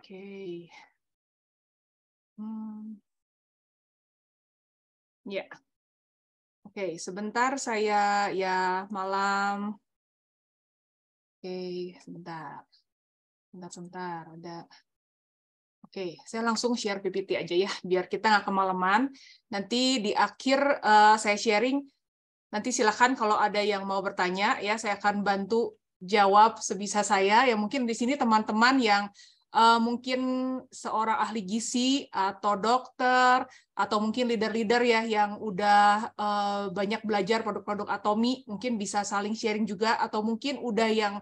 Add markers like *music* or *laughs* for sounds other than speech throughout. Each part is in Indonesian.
okay. Hmm. Ya. Yeah. Oke, okay, sebentar saya ya malam. Oke, okay, sebentar. Sebentar, sebentar. Ada. Oke, okay, saya langsung share PPT aja ya, biar kita nggak kemalaman. Nanti di akhir uh, saya sharing, nanti silakan kalau ada yang mau bertanya ya, saya akan bantu jawab sebisa saya. Ya mungkin di sini teman-teman yang uh, mungkin seorang ahli gizi atau dokter atau mungkin leader-leader ya yang udah uh, banyak belajar produk-produk Atomi mungkin bisa saling sharing juga atau mungkin udah yang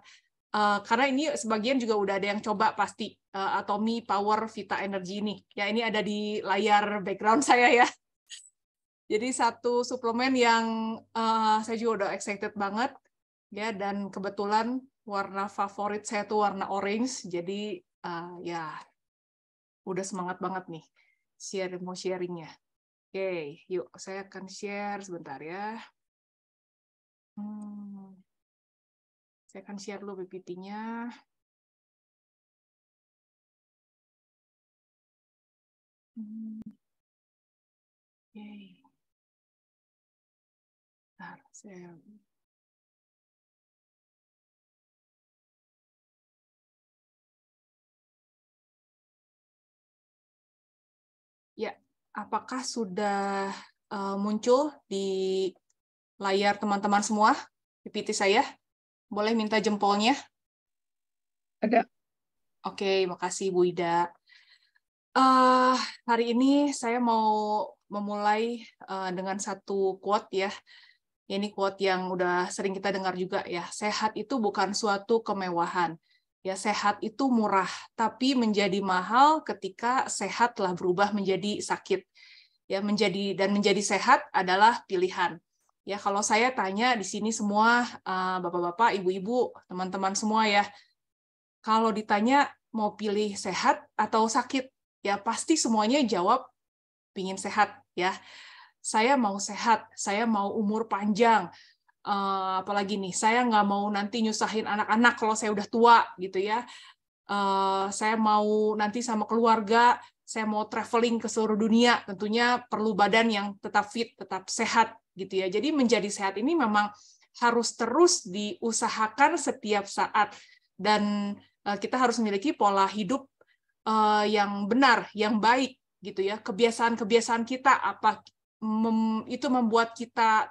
uh, karena ini sebagian juga udah ada yang coba pasti uh, Atomi Power Vita Energy ini. Ya ini ada di layar background *laughs* saya ya. Jadi satu suplemen yang uh, saya juga udah excited banget ya dan kebetulan warna favorit saya tuh warna orange jadi uh, ya udah semangat banget nih share mau sharingnya. Oke, okay, yuk saya akan share sebentar ya. Hmm, saya akan share dulu PPT-nya. Hmm. Oke. Okay. Nah, saya apakah sudah eh, muncul di layar teman-teman semua PPT saya? Boleh minta jempolnya? Ada. Oke, makasih Bu Ida. Uh, hari ini saya mau memulai uh, dengan satu quote ya. Ini quote yang udah sering kita dengar juga ya. Sehat itu bukan suatu kemewahan, Ya sehat itu murah, tapi menjadi mahal ketika sehat telah berubah menjadi sakit. Ya menjadi dan menjadi sehat adalah pilihan. Ya kalau saya tanya di sini semua uh, bapak-bapak, ibu-ibu, teman-teman semua ya, kalau ditanya mau pilih sehat atau sakit, ya pasti semuanya jawab pingin sehat ya. Saya mau sehat, saya mau umur panjang, uh, apalagi nih saya nggak mau nanti nyusahin anak-anak kalau saya udah tua gitu ya uh, saya mau nanti sama keluarga saya mau traveling ke seluruh dunia tentunya perlu badan yang tetap fit tetap sehat gitu ya jadi menjadi sehat ini memang harus terus diusahakan setiap saat dan uh, kita harus memiliki pola hidup uh, yang benar yang baik gitu ya kebiasaan-kebiasaan kita apa mem, itu membuat kita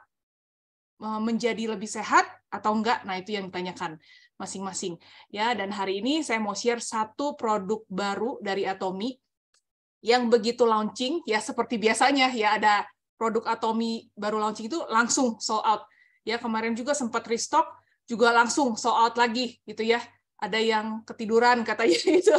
Eh, menjadi lebih sehat atau enggak? Nah, itu yang ditanyakan masing-masing. Ya, dan hari ini saya mau share satu produk baru dari Atomi yang begitu launching ya seperti biasanya ya ada produk Atomi baru launching itu langsung sold out. Ya, kemarin juga sempat restock juga langsung sold out lagi gitu ya. Ada yang ketiduran katanya *laughs* itu.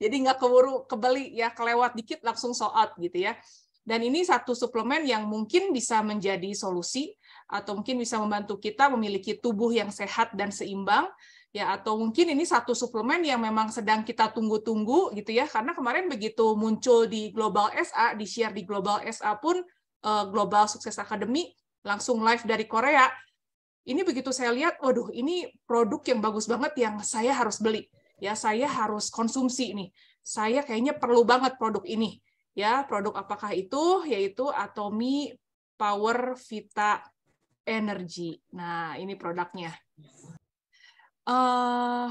Jadi nggak keburu kebeli ya, kelewat dikit langsung sold out gitu ya. Dan ini satu suplemen yang mungkin bisa menjadi solusi atau mungkin bisa membantu kita memiliki tubuh yang sehat dan seimbang ya atau mungkin ini satu suplemen yang memang sedang kita tunggu-tunggu gitu ya karena kemarin begitu muncul di Global SA di share di Global SA pun eh, Global Sukses Academy langsung live dari Korea ini begitu saya lihat waduh ini produk yang bagus banget yang saya harus beli ya saya harus konsumsi ini saya kayaknya perlu banget produk ini ya produk apakah itu yaitu Atomi Power Vita Energy. Nah, ini produknya. Uh,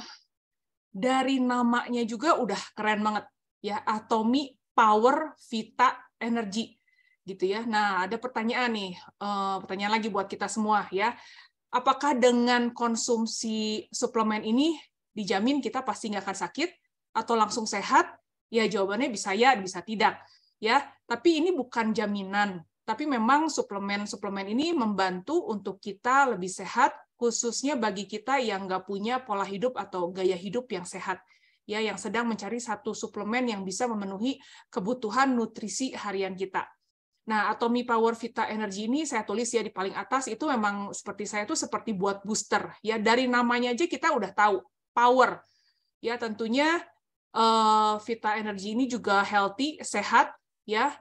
dari namanya juga udah keren banget ya, Atomi Power Vita Energy gitu ya. Nah, ada pertanyaan nih, uh, pertanyaan lagi buat kita semua ya. Apakah dengan konsumsi suplemen ini dijamin kita pasti nggak akan sakit atau langsung sehat? Ya jawabannya bisa ya, bisa tidak ya. Tapi ini bukan jaminan tapi memang suplemen-suplemen ini membantu untuk kita lebih sehat, khususnya bagi kita yang nggak punya pola hidup atau gaya hidup yang sehat ya yang sedang mencari satu suplemen yang bisa memenuhi kebutuhan nutrisi harian kita. Nah, Atomi Power Vita Energy ini saya tulis ya di paling atas itu memang seperti saya itu seperti buat booster ya dari namanya aja kita udah tahu power. Ya tentunya uh, Vita Energy ini juga healthy, sehat ya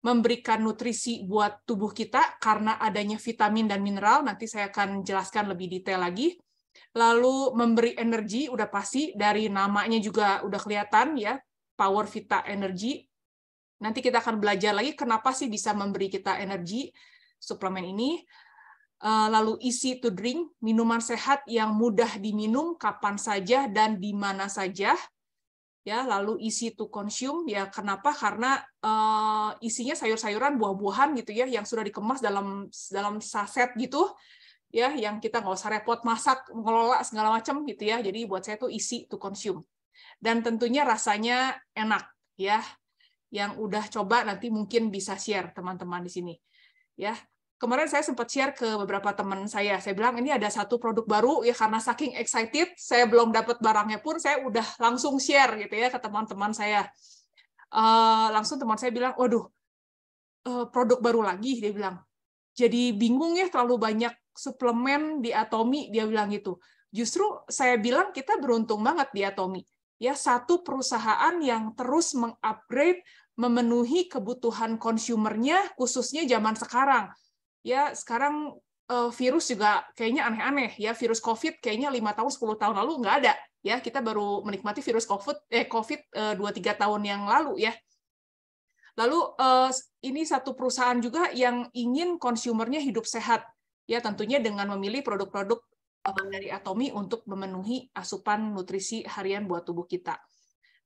memberikan nutrisi buat tubuh kita karena adanya vitamin dan mineral. Nanti saya akan jelaskan lebih detail lagi. Lalu memberi energi, udah pasti dari namanya juga udah kelihatan ya, Power Vita Energy. Nanti kita akan belajar lagi kenapa sih bisa memberi kita energi suplemen ini. Eh, lalu isi to drink, minuman sehat yang mudah diminum kapan saja dan di mana saja ya lalu isi to consume ya kenapa karena uh, isinya sayur-sayuran buah-buahan gitu ya yang sudah dikemas dalam dalam saset gitu ya yang kita nggak usah repot masak mengelola segala macam gitu ya jadi buat saya itu isi to consume dan tentunya rasanya enak ya yang udah coba nanti mungkin bisa share teman-teman di sini ya kemarin saya sempat share ke beberapa teman saya. Saya bilang ini ada satu produk baru ya karena saking excited saya belum dapat barangnya pun saya udah langsung share gitu ya ke teman-teman saya. Uh, langsung teman saya bilang, waduh uh, produk baru lagi dia bilang. Jadi bingung ya terlalu banyak suplemen di Atomi dia bilang gitu. Justru saya bilang kita beruntung banget di Atomi. Ya satu perusahaan yang terus mengupgrade memenuhi kebutuhan konsumernya khususnya zaman sekarang ya sekarang uh, virus juga kayaknya aneh-aneh ya virus covid kayaknya lima tahun 10 tahun lalu nggak ada ya kita baru menikmati virus covid eh covid eh, dua tiga tahun yang lalu ya lalu uh, ini satu perusahaan juga yang ingin konsumernya hidup sehat ya tentunya dengan memilih produk-produk dari Atomi untuk memenuhi asupan nutrisi harian buat tubuh kita.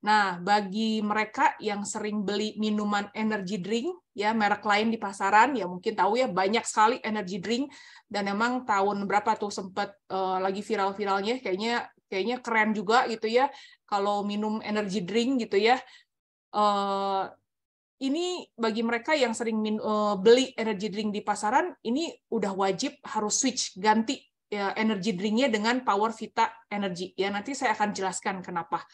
Nah, bagi mereka yang sering beli minuman energy drink, ya merek lain di pasaran, ya mungkin tahu ya banyak sekali energy drink dan emang tahun berapa tuh sempat uh, eh, lagi viral-viralnya, kayaknya kayaknya keren juga gitu ya kalau minum energy drink gitu ya. Uh, ini bagi mereka yang sering min, uh, beli energy drink di pasaran, ini udah wajib harus switch ganti ya, energy drinknya dengan Power Vita Energy. Ya nanti saya akan jelaskan kenapa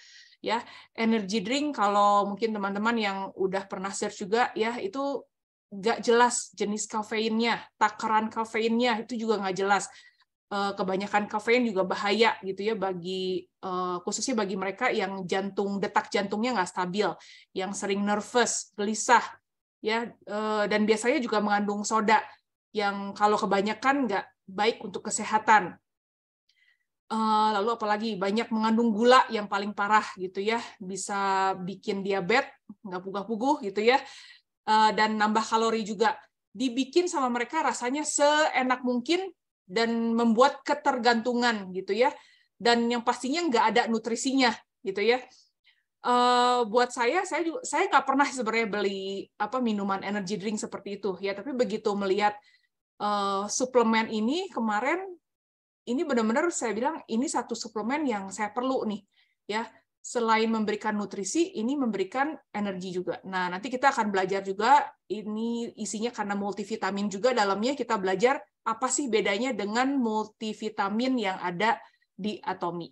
ya energy drink kalau mungkin teman-teman yang udah pernah share juga ya itu nggak jelas jenis kafeinnya takaran kafeinnya itu juga nggak jelas eh, kebanyakan kafein juga bahaya gitu ya bagi eh, khususnya bagi mereka yang jantung detak jantungnya nggak stabil, yang sering nervous, gelisah ya eh, dan biasanya juga mengandung soda yang kalau kebanyakan nggak baik untuk kesehatan Eh, lalu apalagi banyak mengandung gula yang paling parah gitu ya, bisa bikin diabetes, nggak puguh-puguh gitu ya, eh, dan nambah kalori juga. Dibikin sama mereka rasanya seenak mungkin dan membuat ketergantungan gitu ya, dan yang pastinya nggak ada nutrisinya gitu ya. Eh, buat saya, saya juga saya nggak pernah sebenarnya beli apa minuman energy drink seperti itu ya, tapi begitu melihat uh, suplemen ini kemarin ini benar-benar saya bilang ini satu suplemen yang saya perlu nih ya selain memberikan nutrisi ini memberikan energi juga nah nanti kita akan belajar juga ini isinya karena multivitamin juga dalamnya kita belajar apa sih bedanya dengan multivitamin yang ada di Atomi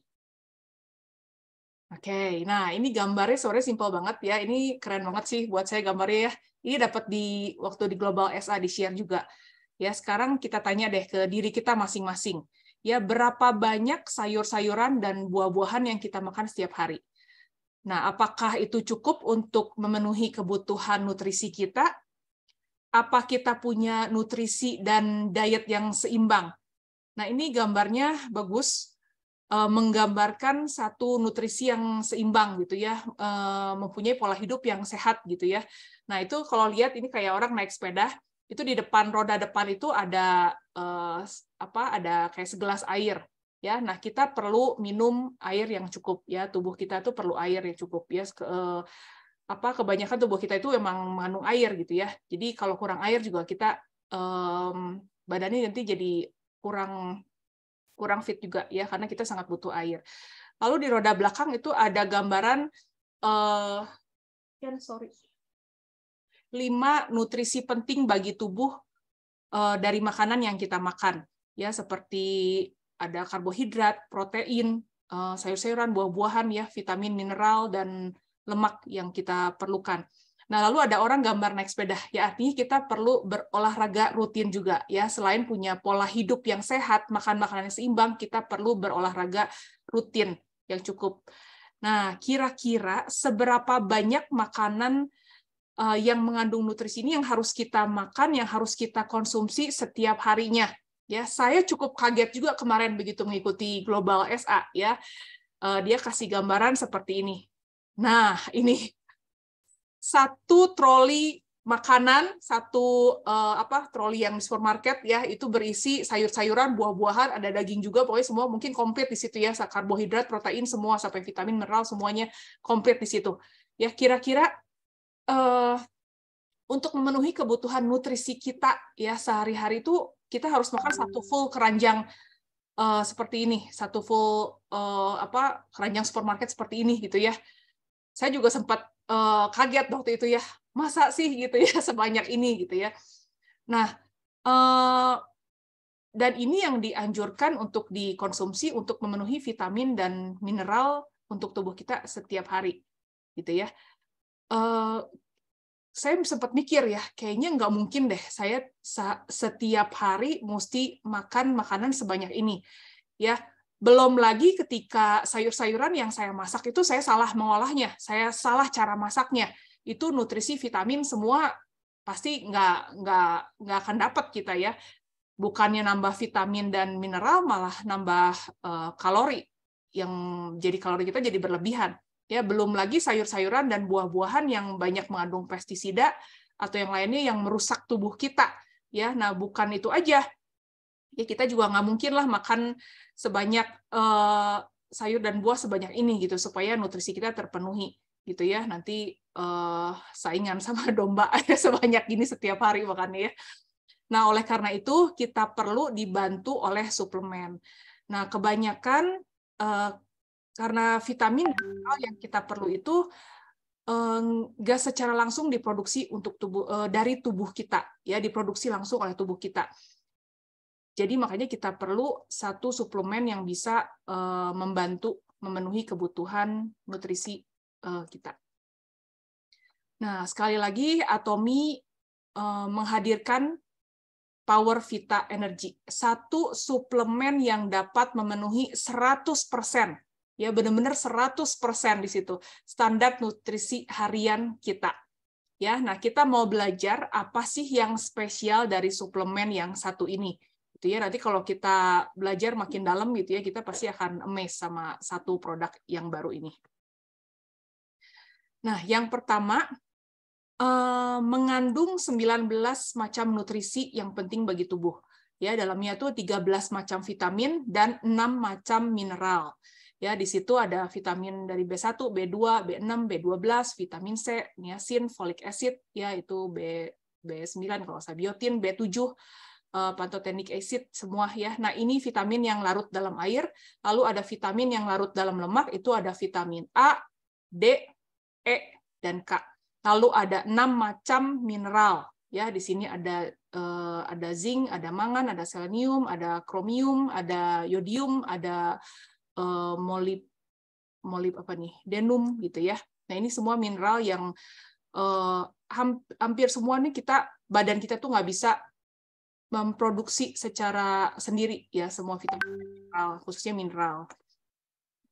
Oke, okay. nah ini gambarnya sore simpel banget ya. Ini keren banget sih buat saya gambarnya ya. Ini dapat di waktu di Global SA di share juga. Ya, sekarang kita tanya deh ke diri kita masing-masing ya berapa banyak sayur-sayuran dan buah-buahan yang kita makan setiap hari. Nah, apakah itu cukup untuk memenuhi kebutuhan nutrisi kita? Apa kita punya nutrisi dan diet yang seimbang? Nah, ini gambarnya bagus eh, menggambarkan satu nutrisi yang seimbang gitu ya, eh, mempunyai pola hidup yang sehat gitu ya. Nah, itu kalau lihat ini kayak orang naik sepeda, itu di depan roda depan itu ada Eh, apa ada kayak segelas air ya nah kita perlu minum air yang cukup ya tubuh kita tuh perlu air yang cukup ya ke, eh, apa kebanyakan tubuh kita itu emang mengandung air gitu ya jadi kalau kurang air juga kita um, badannya nanti jadi kurang kurang fit juga ya karena kita sangat butuh air lalu di roda belakang itu ada gambaran uh, eh, yeah, sorry lima nutrisi penting bagi tubuh Eh, dari makanan yang kita makan ya seperti ada karbohidrat, protein, eh, sayur-sayuran, buah-buahan ya, vitamin, mineral dan lemak yang kita perlukan. Nah, lalu ada orang gambar naik sepeda. Ya, artinya kita perlu berolahraga rutin juga ya. Selain punya pola hidup yang sehat, makan makanan yang seimbang, kita perlu berolahraga rutin yang cukup. Nah, kira-kira seberapa banyak makanan Eh, yang mengandung nutrisi ini yang harus kita makan, yang harus kita konsumsi setiap harinya. Ya, saya cukup kaget juga kemarin begitu mengikuti Global SA ya. Eh, dia kasih gambaran seperti ini. Nah, ini satu troli makanan, satu eh, apa troli yang di supermarket ya itu berisi sayur-sayuran, buah-buahan, ada daging juga, pokoknya semua mungkin komplit di situ ya, karbohidrat, protein, semua sampai vitamin, mineral semuanya komplit di situ. Ya kira-kira uh, untuk memenuhi kebutuhan nutrisi kita ya sehari-hari itu kita harus makan satu full keranjang uh, seperti ini, satu full uh, apa keranjang supermarket seperti ini gitu ya. Saya juga sempat uh, kaget waktu itu ya, masa sih gitu ya *laughs* sebanyak ini gitu ya. Nah, uh, dan ini yang dianjurkan untuk dikonsumsi untuk memenuhi vitamin dan mineral untuk tubuh kita setiap hari gitu ya. Eh, saya sempat mikir ya, kayaknya nggak mungkin deh saya setiap hari mesti makan makanan sebanyak ini. Ya, belum lagi ketika sayur-sayuran yang saya masak itu saya salah mengolahnya, saya salah cara masaknya. Itu nutrisi, vitamin semua pasti nggak nggak nggak akan dapat kita ya. Bukannya nambah vitamin dan mineral malah nambah uh, kalori yang jadi kalori kita jadi berlebihan. Ya, belum lagi sayur-sayuran dan buah-buahan yang banyak mengandung pestisida atau yang lainnya yang merusak tubuh kita. Ya, nah bukan itu aja. Ya kita juga nggak mungkin lah makan sebanyak eh, sayur dan buah sebanyak ini gitu supaya nutrisi kita terpenuhi gitu ya. Nanti eh, saingan *laughs* sama domba ada sebanyak ini setiap hari makannya ya. Nah, oleh karena itu kita perlu dibantu oleh suplemen. Nah, kebanyakan eh, karena vitamin yang kita perlu itu eh, gas secara langsung diproduksi untuk tubuh eh, dari tubuh kita ya diproduksi langsung oleh tubuh kita. Jadi makanya kita perlu satu suplemen yang bisa eh, membantu memenuhi kebutuhan nutrisi kita. Nah, sekali lagi Atomi menghadirkan Power Vita Energy, satu suplemen yang dapat memenuhi 100% ya benar-benar 100% di situ standar nutrisi harian kita ya nah kita mau belajar apa sih yang spesial dari suplemen yang satu ini gitu ya nanti kalau kita belajar makin dalam gitu ya kita pasti akan amazed sama satu produk yang baru ini nah yang pertama eh, mengandung 19 macam nutrisi yang penting bagi tubuh ya dalamnya tuh 13 macam vitamin dan 6 macam mineral Ya, di situ ada vitamin dari B1, B2, B6, B12, vitamin C, niacin, folic acid, ya itu B B9 kalau saya biotin, B7, eh, pantotenic acid semua ya. Nah, ini vitamin yang larut dalam air, lalu ada vitamin yang larut dalam lemak, itu ada vitamin A, D, E, dan K. Lalu ada enam macam mineral. Ya, di sini ada eh, ada zinc, ada mangan, ada selenium, ada kromium, ada yodium, ada Eh, molib molib apa nih denum gitu ya nah ini semua mineral yang uh, hampir semua nih kita badan kita tuh nggak bisa memproduksi secara sendiri ya semua vitamin mineral khususnya mineral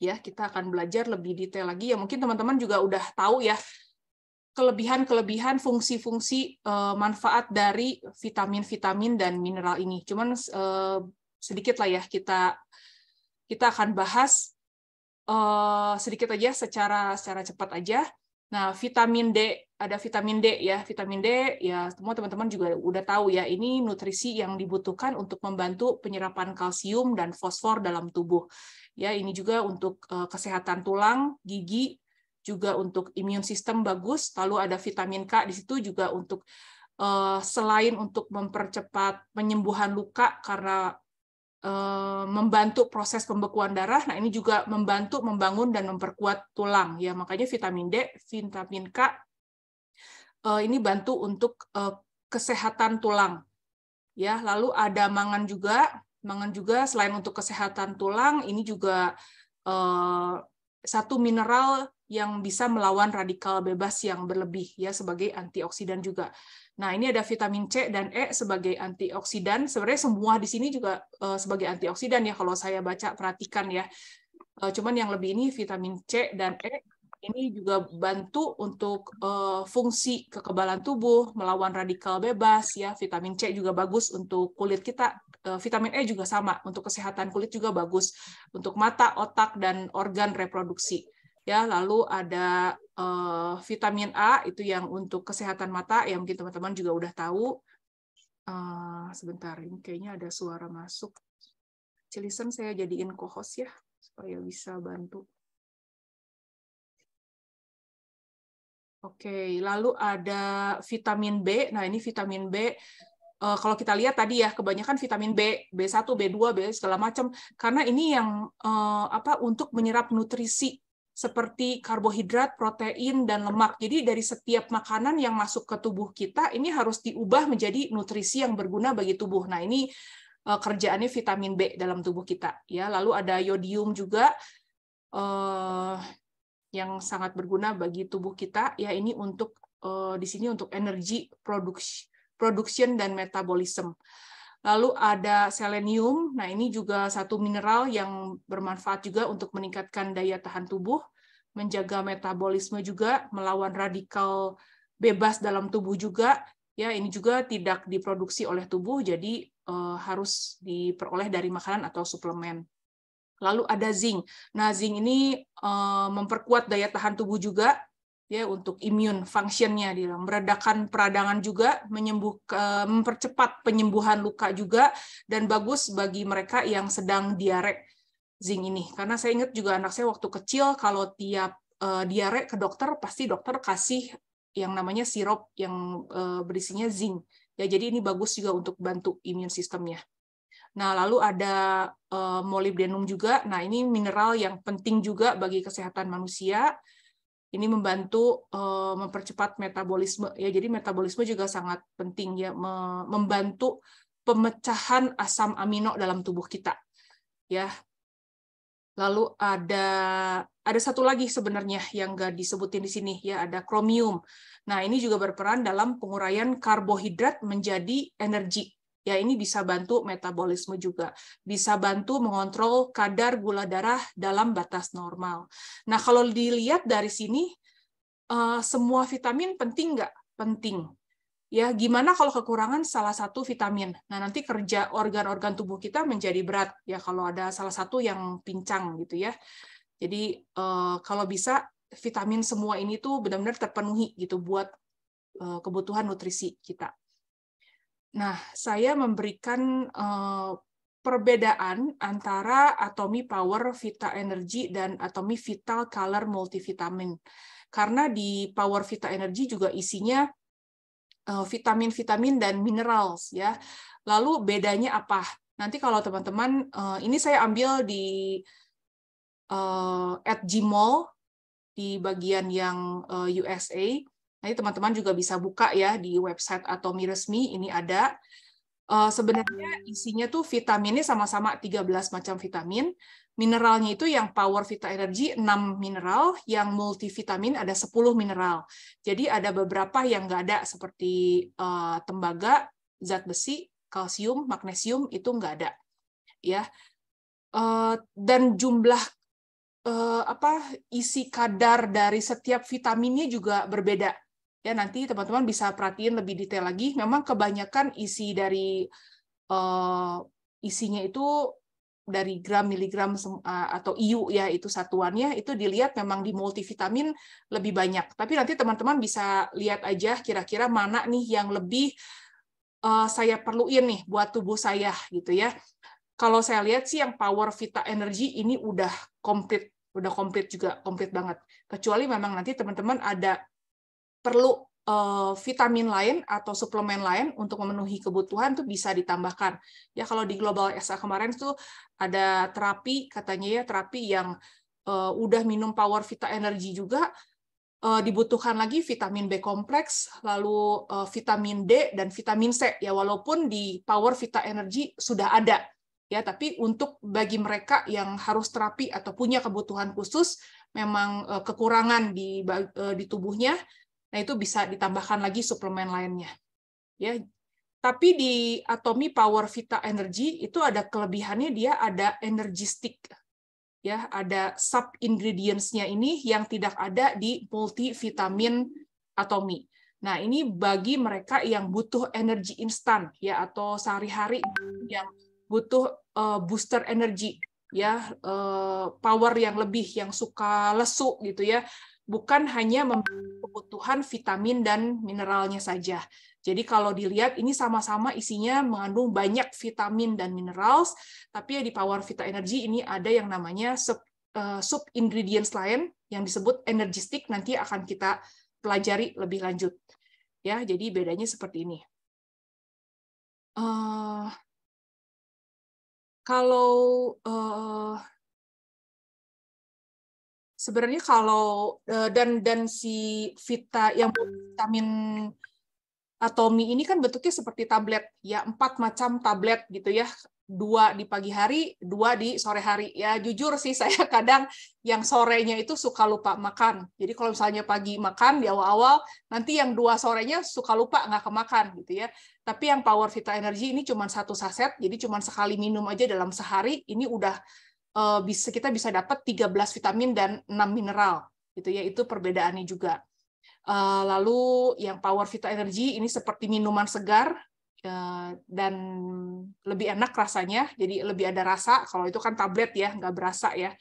ya kita akan belajar lebih detail lagi ya mungkin teman-teman juga udah tahu ya kelebihan-kelebihan fungsi-fungsi uh, manfaat dari vitamin-vitamin dan mineral ini. Cuman uh, sedikit lah ya kita kita akan bahas uh, sedikit aja secara secara cepat aja. Nah, vitamin D, ada vitamin D ya. Vitamin D ya semua teman-teman juga udah tahu ya, ini nutrisi yang dibutuhkan untuk membantu penyerapan kalsium dan fosfor dalam tubuh. Ya, ini juga untuk uh, kesehatan tulang, gigi, juga untuk imun sistem bagus, lalu ada vitamin K di situ juga untuk eh, selain untuk mempercepat penyembuhan luka karena Eh, membantu proses pembekuan darah. Nah, ini juga membantu membangun dan memperkuat tulang ya. Makanya vitamin D, vitamin K eh, ini bantu untuk eh, kesehatan tulang. Ya, lalu ada mangan juga. Mangan juga selain untuk kesehatan tulang, ini juga satu mineral yang bisa melawan radikal bebas yang berlebih ya sebagai antioksidan juga. Nah, ini ada vitamin C dan E sebagai antioksidan. Sebenarnya semua di sini juga eh, sebagai antioksidan ya kalau saya baca perhatikan ya. Eh, cuman yang lebih ini vitamin C dan E ini juga bantu untuk eh, fungsi kekebalan tubuh melawan radikal bebas ya. Vitamin C juga bagus untuk kulit kita. Vitamin E juga sama untuk kesehatan kulit juga bagus untuk mata, otak dan organ reproduksi ya lalu ada uh, vitamin A itu yang untuk kesehatan mata ya mungkin teman-teman juga udah tahu uh, sebentar ini kayaknya ada suara masuk cilisan saya jadiin kohos ya supaya bisa bantu Oke, lalu ada vitamin B. Nah, ini vitamin B uh, kalau kita lihat tadi ya kebanyakan vitamin B, B1, B2, B segala macam karena ini yang uh, apa untuk menyerap nutrisi seperti karbohidrat, protein, dan lemak. Jadi dari setiap makanan yang masuk ke tubuh kita, ini harus diubah menjadi nutrisi yang berguna bagi tubuh. Nah ini eh, kerjaannya vitamin B dalam tubuh kita. Ya, lalu ada yodium juga eh, yang sangat berguna bagi tubuh kita. Ya ini untuk eh, di sini untuk energi produksi, production dan metabolisme. Lalu ada selenium. Nah, ini juga satu mineral yang bermanfaat juga untuk meningkatkan daya tahan tubuh, menjaga metabolisme juga, melawan radikal bebas dalam tubuh juga. Ya, ini juga tidak diproduksi oleh tubuh, jadi eh, harus diperoleh dari makanan atau suplemen. Lalu ada zinc. Nah, zinc ini eh, memperkuat daya tahan tubuh juga, ya untuk imun fungsinya, dia meredakan peradangan juga menyembuh mempercepat penyembuhan luka juga dan bagus bagi mereka yang sedang diare zinc ini karena saya ingat juga anak saya waktu kecil kalau tiap eh, diare ke dokter pasti dokter kasih yang namanya sirup yang eh, berisinya zinc ya jadi ini bagus juga untuk bantu imun sistemnya Nah, lalu ada uh, eh, molibdenum juga. Nah, ini mineral yang penting juga bagi kesehatan manusia ini membantu eh, mempercepat metabolisme ya jadi metabolisme juga sangat penting ya membantu pemecahan asam amino dalam tubuh kita ya lalu ada ada satu lagi sebenarnya yang nggak disebutin di sini ya ada kromium nah ini juga berperan dalam penguraian karbohidrat menjadi energi ya ini bisa bantu metabolisme juga, bisa bantu mengontrol kadar gula darah dalam batas normal. Nah, kalau dilihat dari sini, eh, semua vitamin penting nggak? Penting. Ya, gimana kalau kekurangan salah satu vitamin? Nah, nanti kerja organ-organ tubuh kita menjadi berat ya kalau ada salah satu yang pincang gitu ya. Jadi eh, kalau bisa vitamin semua ini tuh benar-benar terpenuhi gitu buat eh, kebutuhan nutrisi kita. Nah, saya memberikan uh, perbedaan antara Atomi Power Vita Energy dan Atomi Vital Color Multivitamin. Karena di Power Vita Energy juga isinya eh, vitamin-vitamin dan minerals ya. Lalu bedanya apa? Nanti kalau teman-teman eh, ini saya ambil di at Gmall di bagian yang USA Nanti teman-teman juga bisa buka ya di website Atomi Resmi, ini ada. Uh, sebenarnya isinya tuh vitaminnya sama-sama 13 macam vitamin. Mineralnya itu yang power vita energy 6 mineral, yang multivitamin ada 10 mineral. Jadi ada beberapa yang nggak ada seperti uh, tembaga, zat besi, kalsium, magnesium itu nggak ada. Ya. Uh, dan jumlah apa isi kadar dari setiap vitaminnya juga berbeda ya nanti teman-teman bisa perhatiin lebih detail lagi. Memang kebanyakan isi dari uh, isinya itu dari gram miligram eh, atau IU ya itu satuannya itu dilihat memang di multivitamin lebih banyak. Tapi nanti teman-teman bisa lihat aja kira-kira mana nih yang lebih uh, saya perluin nih buat tubuh saya gitu ya. Kalau saya lihat sih yang power vita energy ini udah komplit, udah komplit juga, komplit banget. Kecuali memang nanti teman-teman ada perlu uh, vitamin lain atau suplemen lain untuk memenuhi kebutuhan itu bisa ditambahkan. Ya kalau di Global SA kemarin tuh ada terapi katanya ya terapi yang uh, udah minum Power Vita Energy juga uh, dibutuhkan lagi vitamin B kompleks, lalu uh, vitamin D dan vitamin C ya walaupun di Power Vita Energy sudah ada ya tapi untuk bagi mereka yang harus terapi atau punya kebutuhan khusus memang kekurangan di di tubuhnya Nah, itu bisa ditambahkan lagi suplemen lainnya. Ya. Tapi di Atomi Power Vita Energy itu ada kelebihannya dia ada energy stick. Ya, ada sub ingredients-nya ini yang tidak ada di multivitamin Atomi. Nah, ini bagi mereka yang butuh energi instan ya atau sehari-hari yang butuh uh, booster energi ya uh, power yang lebih yang suka lesu gitu ya bukan hanya kebutuhan vitamin dan mineralnya saja. Jadi kalau dilihat ini sama-sama isinya mengandung banyak vitamin dan mineral, tapi ya di Power Vita Energy ini ada yang namanya sub, uh, sub ingredients lain yang disebut energistik nanti akan kita pelajari lebih lanjut. Ya, jadi bedanya seperti ini. Uh, kalau uh, sebenarnya kalau uh, dan dan si Vita yang vitamin atomi ini kan bentuknya seperti tablet ya empat macam tablet gitu ya dua di pagi hari dua di sore hari ya jujur sih *laughs* saya kadang yang sorenya itu suka lupa makan jadi kalau misalnya pagi makan di awal-awal nanti yang dua sorenya suka lupa nggak kemakan gitu ya tapi yang power vita energy ini cuma satu saset jadi cuma sekali minum aja dalam sehari ini udah Eh, bisa kita bisa dapat 13 vitamin dan 6 mineral gitu ya itu perbedaannya juga eh, lalu yang power vita energy ini seperti minuman segar eh, dan lebih enak rasanya jadi lebih ada rasa kalau itu kan tablet ya nggak berasa ya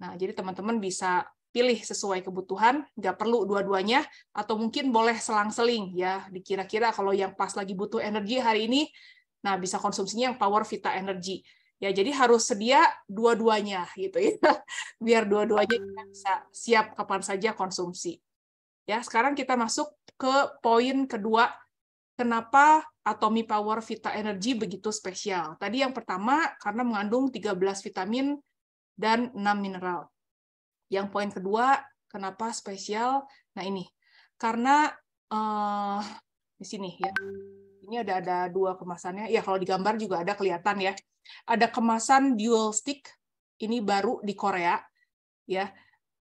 nah jadi teman-teman bisa pilih sesuai kebutuhan, nggak perlu dua-duanya, atau mungkin boleh selang-seling ya, dikira-kira kalau yang pas lagi butuh energi hari ini, nah bisa konsumsinya yang power vita energy ya jadi harus sedia dua-duanya gitu ya *laughs* biar dua-duanya hmm. bisa siap kapan saja konsumsi ya sekarang kita masuk ke poin kedua kenapa Atomi Power Vita Energy begitu spesial tadi yang pertama karena mengandung 13 vitamin dan 6 mineral yang poin kedua kenapa spesial nah ini karena uh, di sini ya ini ada ada dua kemasannya ya kalau digambar juga ada kelihatan ya ada kemasan dual stick ini baru di Korea ya.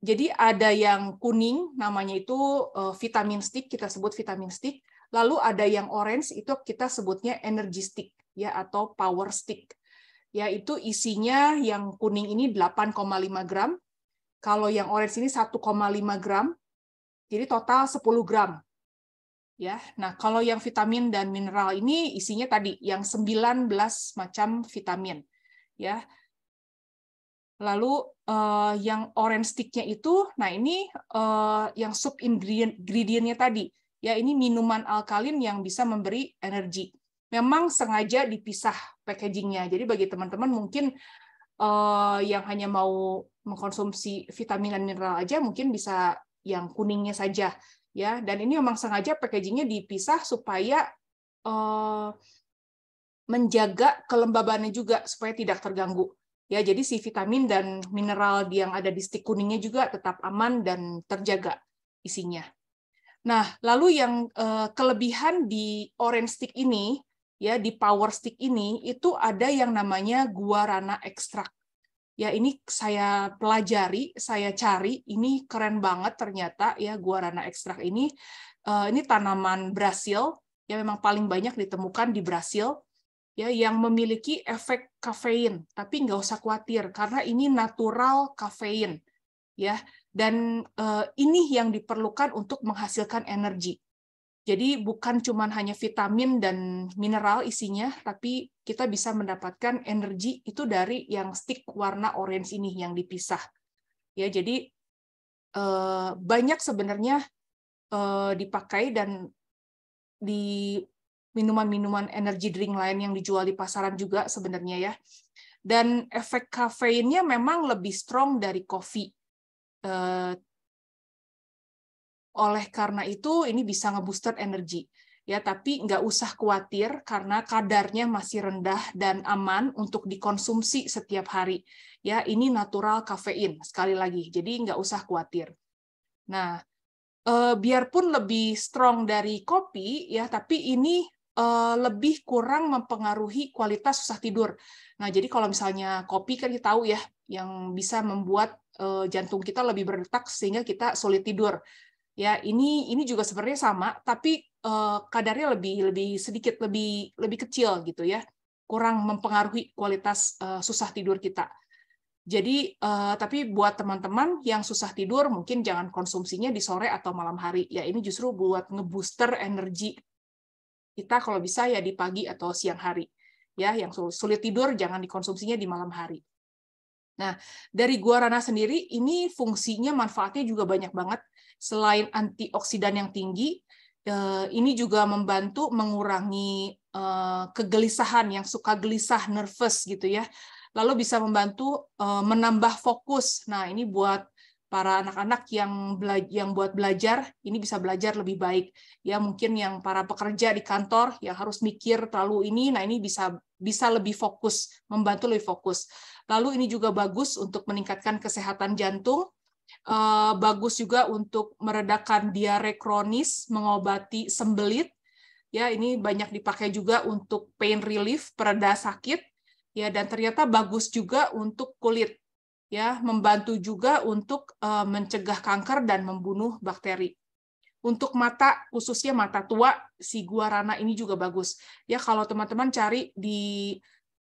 Jadi ada yang kuning namanya itu eh, vitamin stick kita sebut vitamin stick, lalu ada yang orange itu kita sebutnya energy stick ya atau power stick. Ya itu isinya yang kuning ini 8,5 gram, kalau yang orange ini 1,5 gram. Jadi total 10 gram ya. Nah, kalau yang vitamin dan mineral ini isinya tadi yang 19 macam vitamin, ya. Lalu uh, yang orange sticknya itu, nah ini uh, yang sub ingredient ingredientnya tadi, ya ini minuman alkalin yang bisa memberi energi. Memang sengaja dipisah packagingnya, jadi bagi teman-teman mungkin uh, yang hanya mau mengkonsumsi vitamin dan mineral aja mungkin bisa yang kuningnya saja ya dan ini memang sengaja packagingnya dipisah supaya uh, menjaga kelembabannya juga supaya tidak terganggu ya jadi si vitamin dan mineral yang ada di stick kuningnya juga tetap aman dan terjaga isinya nah lalu yang uh, kelebihan di orange stick ini ya di power stick ini itu ada yang namanya guarana extract ya ini saya pelajari, saya cari, ini keren banget ternyata ya guarana ekstrak ini. Uh, ini tanaman Brasil yang memang paling banyak ditemukan di Brasil ya yang memiliki efek kafein, tapi nggak usah khawatir karena ini natural kafein ya dan uh, ini yang diperlukan untuk menghasilkan energi. Jadi bukan cuma hanya vitamin dan mineral isinya, tapi kita bisa mendapatkan energi itu dari yang stick warna orange ini yang dipisah. Ya, jadi eh, banyak sebenarnya eh, dipakai dan di minuman-minuman energy drink lain yang dijual di pasaran juga sebenarnya ya. Dan efek kafeinnya memang lebih strong dari kopi. Eh, oleh karena itu, ini bisa ngebooster energi. Ya, tapi nggak usah khawatir karena kadarnya masih rendah dan aman untuk dikonsumsi setiap hari. Ya, ini natural kafein sekali lagi. Jadi nggak usah khawatir. Nah, eh, biarpun lebih strong dari kopi, ya, tapi ini eh, lebih kurang mempengaruhi kualitas susah tidur. Nah, jadi kalau misalnya kopi kan kita tahu ya, yang bisa membuat eh, jantung kita lebih berdetak sehingga kita sulit tidur ya ini ini juga sebenarnya sama tapi uh, kadarnya lebih lebih sedikit lebih lebih kecil gitu ya kurang mempengaruhi kualitas uh, susah tidur kita jadi uh, tapi buat teman-teman yang susah tidur mungkin jangan konsumsinya di sore atau malam hari ya ini justru buat ngebooster energi kita kalau bisa ya di pagi atau siang hari ya yang sulit tidur jangan dikonsumsinya di malam hari Nah, dari gua rana sendiri ini fungsinya manfaatnya juga banyak banget. Selain antioksidan yang tinggi, eh, ini juga membantu mengurangi eh, kegelisahan yang suka gelisah, nervous gitu ya. Lalu bisa membantu eh, menambah fokus. Nah, ini buat para anak-anak yang yang buat belajar ini bisa belajar lebih baik ya mungkin yang para pekerja di kantor yang harus mikir terlalu ini nah ini bisa bisa lebih fokus membantu lebih fokus lalu ini juga bagus untuk meningkatkan kesehatan jantung eh, bagus juga untuk meredakan diare kronis mengobati sembelit ya ini banyak dipakai juga untuk pain relief pereda sakit ya dan ternyata bagus juga untuk kulit ya membantu juga untuk uh, mencegah kanker dan membunuh bakteri. Untuk mata, khususnya mata tua, si guarana ini juga bagus. Ya kalau teman-teman cari di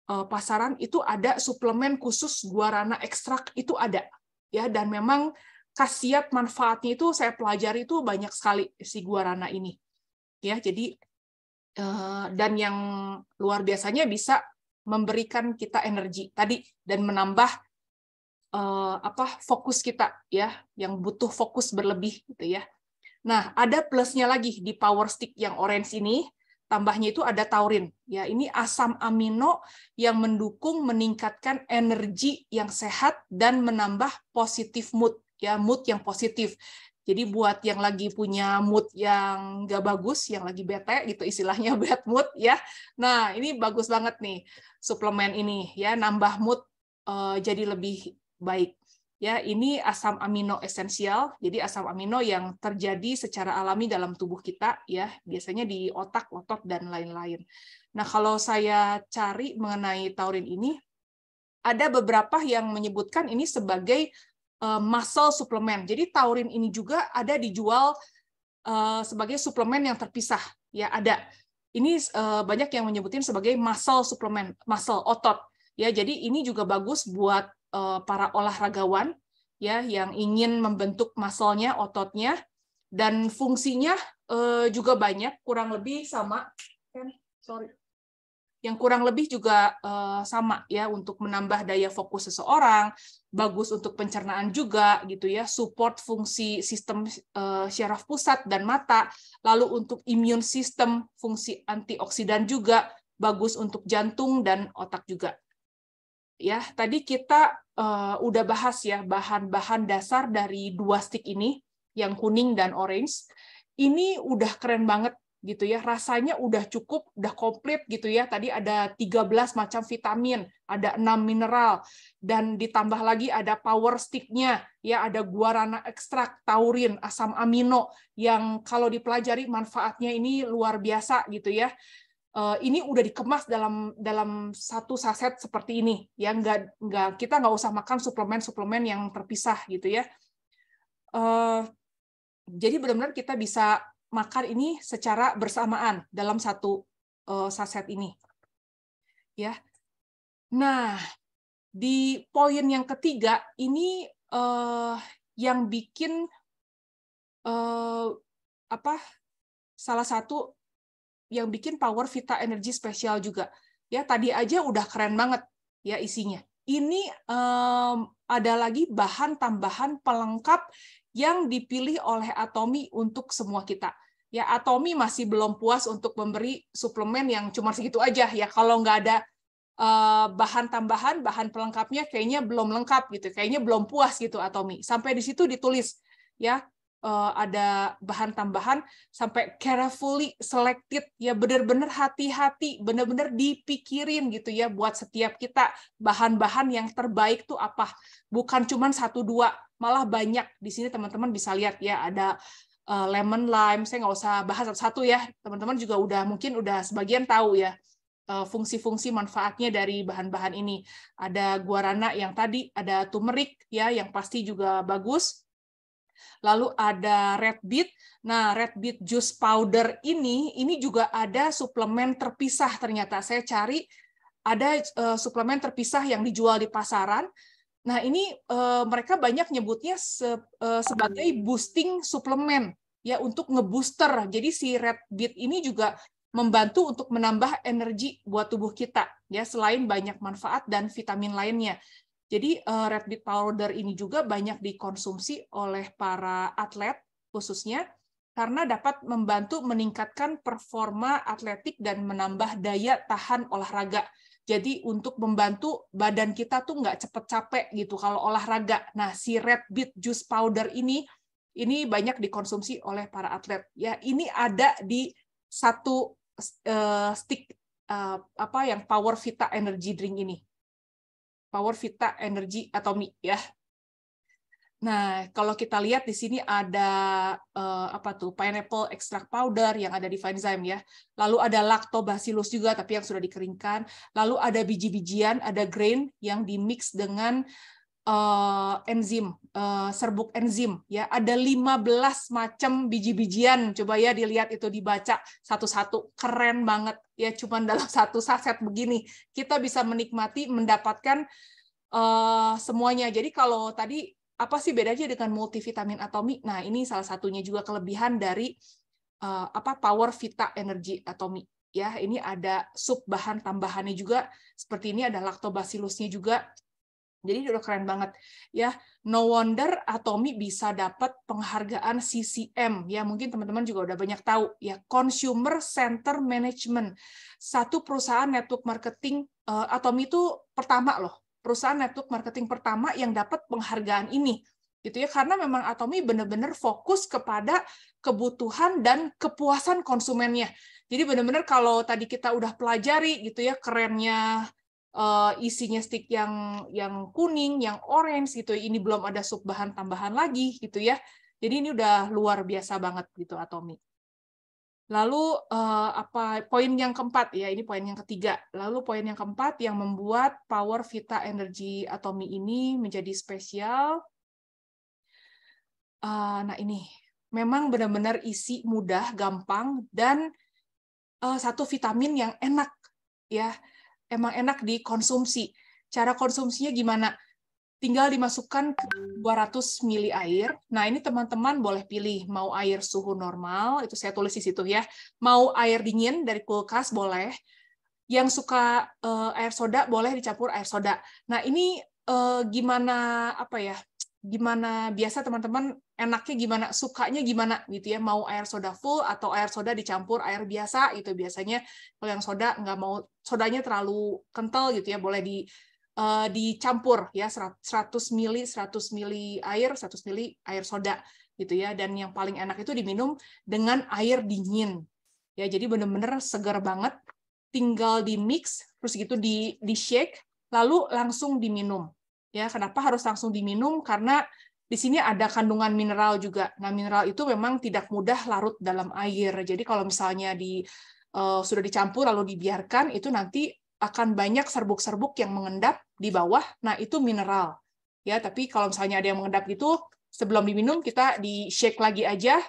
uh, pasaran itu ada suplemen khusus guarana ekstrak itu ada. Ya dan memang khasiat manfaatnya itu saya pelajari itu banyak sekali si guarana ini. Ya jadi uh, dan yang luar biasanya bisa memberikan kita energi tadi dan menambah uh, apa fokus kita ya, yang butuh fokus berlebih gitu ya. Nah, ada plusnya lagi di power stick yang orange ini, tambahnya itu ada taurin. Ya, ini asam amino yang mendukung meningkatkan energi yang sehat dan menambah positif mood, ya mood yang positif. Jadi buat yang lagi punya mood yang nggak bagus, yang lagi bete gitu istilahnya *laughs* bad mood ya. Nah, ini bagus banget nih suplemen ini ya nambah mood uh, jadi lebih baik. Ya, ini asam amino esensial. Jadi asam amino yang terjadi secara alami dalam tubuh kita ya, biasanya di otak, otot dan lain-lain. Nah, kalau saya cari mengenai taurin ini ada beberapa yang menyebutkan ini sebagai eh, muscle suplemen. Jadi taurin ini juga ada dijual eh, sebagai suplemen yang terpisah. Ya, ada. Ini eh, banyak yang menyebutin sebagai muscle suplemen, muscle otot. Ya, jadi ini juga bagus buat Eh, para olahragawan ya yang ingin membentuk masalnya, ototnya dan fungsinya eh, juga banyak, kurang lebih sama kan? Sorry. Yang kurang lebih juga eh, sama ya untuk menambah daya fokus seseorang, bagus untuk pencernaan juga gitu ya, support fungsi sistem syaraf pusat dan mata, lalu untuk imun sistem fungsi antioksidan juga bagus untuk jantung dan otak juga ya tadi kita uh, udah bahas ya bahan-bahan dasar dari dua stick ini yang kuning dan orange ini udah keren banget gitu ya rasanya udah cukup udah komplit gitu ya tadi ada 13 macam vitamin ada enam mineral dan ditambah lagi ada power sticknya ya ada guarana ekstrak taurin asam amino yang kalau dipelajari manfaatnya ini luar biasa gitu ya Eh, ini udah dikemas dalam dalam satu saset seperti ini ya nggak nggak kita nggak usah makan suplemen-suplemen yang terpisah gitu ya eh, jadi benar-benar kita bisa makan ini secara bersamaan dalam satu eh, saset ini ya nah di poin yang ketiga ini uh, yang bikin uh, apa salah satu yang bikin Power Vita energi spesial juga. Ya, tadi aja udah keren banget ya isinya. Ini um, ada lagi bahan tambahan pelengkap yang dipilih oleh Atomi untuk semua kita. Ya, Atomi masih belum puas untuk memberi suplemen yang cuma segitu aja ya. Kalau nggak ada uh, bahan tambahan, bahan pelengkapnya kayaknya belum lengkap gitu. Kayaknya belum puas gitu Atomi. Sampai di situ ditulis ya uh, ada bahan tambahan sampai carefully selected ya benar-benar hati-hati benar-benar dipikirin gitu ya buat setiap kita bahan-bahan yang terbaik tuh apa bukan cuma satu dua malah banyak di sini teman-teman bisa lihat ya ada uh, lemon lime saya nggak usah bahas satu-satu ya teman-teman juga udah mungkin udah sebagian tahu ya eh, fungsi-fungsi manfaatnya dari bahan-bahan ini. Ada guarana yang tadi, ada turmeric ya yang pasti juga bagus lalu ada red beet. Nah, red beet juice powder ini ini juga ada suplemen terpisah ternyata. Saya cari ada uh, suplemen terpisah yang dijual di pasaran. Nah, ini uh, mereka banyak nyebutnya se, uh, sebagai boosting suplemen ya untuk ngebooster. Jadi si red beet ini juga membantu untuk menambah energi buat tubuh kita ya selain banyak manfaat dan vitamin lainnya. Jadi eh, red beet powder ini juga banyak dikonsumsi oleh para atlet khususnya karena dapat membantu meningkatkan performa atletik dan menambah daya tahan olahraga. Jadi untuk membantu badan kita tuh nggak cepet capek gitu kalau olahraga. Nah si red beet juice powder ini ini banyak dikonsumsi oleh para atlet. Ya ini ada di satu uh, stick uh, apa yang Power Vita Energy Drink ini power vita energi atomi ya. Nah, kalau kita lihat di sini ada uh, apa tuh? pineapple extract powder yang ada di Finzyme ya. Lalu ada lactobacillus juga tapi yang sudah dikeringkan. Lalu ada biji-bijian, ada grain yang dimix dengan uh, enzim, uh, serbuk enzim ya. Ada 15 macam biji-bijian. Coba ya dilihat itu dibaca satu-satu. Keren banget ya cuman dalam satu saset begini. Kita bisa menikmati mendapatkan uh, semuanya. Jadi kalau tadi apa sih bedanya dengan multivitamin atomik? Nah, ini salah satunya juga kelebihan dari uh, apa power vita energi Atomik, ya. Ini ada sub bahan tambahannya juga seperti ini ada lactobacillusnya juga jadi udah keren banget ya. No wonder Atomi bisa dapat penghargaan CCM ya. Mungkin teman-teman juga udah banyak tahu ya Consumer Center Management. Satu perusahaan network marketing uh, Atomi itu pertama loh. Perusahaan network marketing pertama yang dapat penghargaan ini gitu ya karena memang Atomi benar-benar fokus kepada kebutuhan dan kepuasan konsumennya. Jadi benar-benar kalau tadi kita udah pelajari gitu ya kerennya uh, isinya stick yang yang kuning, yang orange gitu. Ini belum ada sub bahan tambahan lagi gitu ya. Jadi ini udah luar biasa banget gitu Atomi. Lalu uh, apa poin yang keempat ya, ini poin yang ketiga. Lalu poin yang keempat yang membuat power Vita Energy Atomi ini menjadi spesial uh, nah ini memang benar-benar isi mudah, gampang dan satu vitamin yang enak ya emang enak dikonsumsi. Cara konsumsinya gimana? Tinggal dimasukkan ke 200 ml air. Nah, ini teman-teman boleh pilih mau air suhu normal, itu saya tulis di situ ya. Mau air dingin dari kulkas boleh. Yang suka uh, air soda boleh dicampur air soda. Nah, ini uh, gimana apa ya? Gimana biasa teman-teman enaknya gimana, sukanya gimana gitu ya, mau air soda full atau air soda dicampur air biasa itu biasanya kalau yang soda nggak mau sodanya terlalu kental gitu ya, boleh di uh, dicampur ya 100 ml 100 ml air 100 ml air soda gitu ya dan yang paling enak itu diminum dengan air dingin ya jadi bener-bener segar banget tinggal di mix terus gitu di di shake lalu langsung diminum ya kenapa harus langsung diminum karena di sini ada kandungan mineral juga. Nah, mineral itu memang tidak mudah larut dalam air. Jadi kalau misalnya di uh, sudah dicampur lalu dibiarkan, itu nanti akan banyak serbuk-serbuk yang mengendap di bawah. Nah, itu mineral. Ya, tapi kalau misalnya ada yang mengendap itu, sebelum diminum kita di shake lagi aja,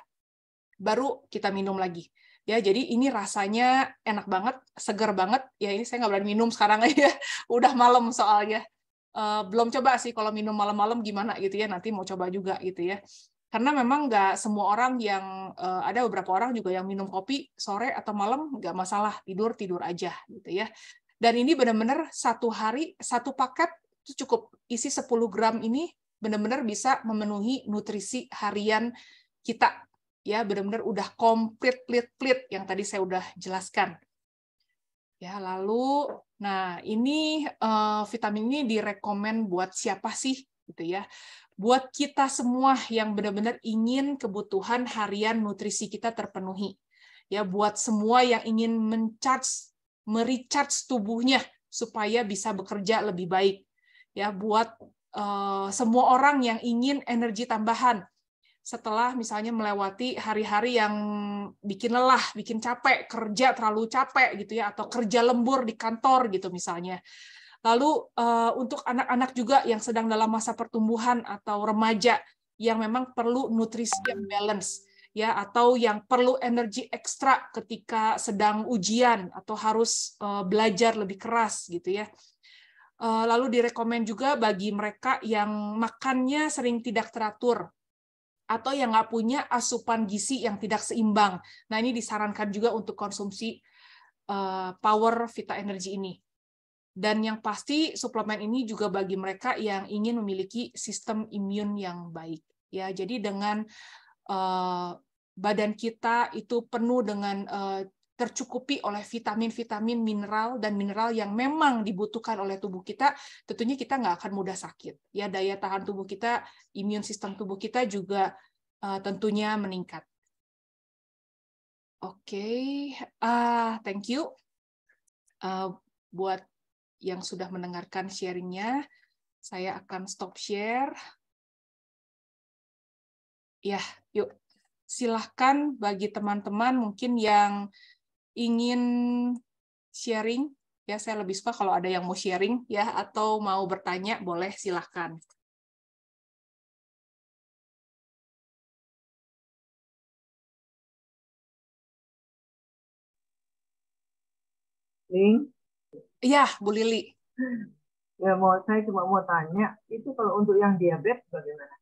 baru kita minum lagi. Ya, jadi ini rasanya enak banget, seger banget. Ya, ini saya nggak berani minum sekarang aja. *laughs* Ya. Udah malam soalnya uh, belum coba sih kalau minum malam-malam gimana gitu ya nanti mau coba juga gitu ya karena memang nggak semua orang yang uh, ada beberapa orang juga yang minum kopi sore atau malam nggak masalah tidur tidur aja gitu ya dan ini benar-benar satu hari satu paket itu cukup isi 10 gram ini benar-benar bisa memenuhi nutrisi harian kita ya benar-benar udah komplit plit plit yang tadi saya udah jelaskan ya lalu Nah, ini eh, vitamin ini direkomen buat siapa sih gitu ya? Buat kita semua yang benar-benar ingin kebutuhan harian nutrisi kita terpenuhi. Ya, buat semua yang ingin mencharge, merecharge tubuhnya supaya bisa bekerja lebih baik. Ya, buat uh, semua orang yang ingin energi tambahan setelah misalnya melewati hari-hari yang bikin lelah, bikin capek, kerja terlalu capek gitu ya, atau kerja lembur di kantor gitu misalnya. Lalu eh, untuk anak-anak juga yang sedang dalam masa pertumbuhan atau remaja yang memang perlu nutrisi yang balance ya atau yang perlu energi ekstra ketika sedang ujian atau harus eh, belajar lebih keras gitu ya eh, lalu direkomend juga bagi mereka yang makannya sering tidak teratur atau yang nggak punya asupan gizi yang tidak seimbang. Nah, ini disarankan juga untuk konsumsi eh, power Vita energi ini. Dan yang pasti suplemen ini juga bagi mereka yang ingin memiliki sistem imun yang baik. Ya, jadi dengan uh, badan kita itu penuh dengan uh, tercukupi oleh vitamin-vitamin, mineral dan mineral yang memang dibutuhkan oleh tubuh kita, tentunya kita nggak akan mudah sakit. Ya daya tahan tubuh kita, imun sistem tubuh kita juga uh, tentunya meningkat. Oke, okay. uh, thank you uh, buat yang sudah mendengarkan sharingnya. Saya akan stop share. Ya, yuk silahkan bagi teman-teman mungkin yang ingin sharing ya saya lebih suka kalau ada yang mau sharing ya atau mau bertanya boleh silahkan. Lili Iya, Bu Lili. Ya, mau saya cuma mau tanya, itu kalau untuk yang diabetes bagaimana?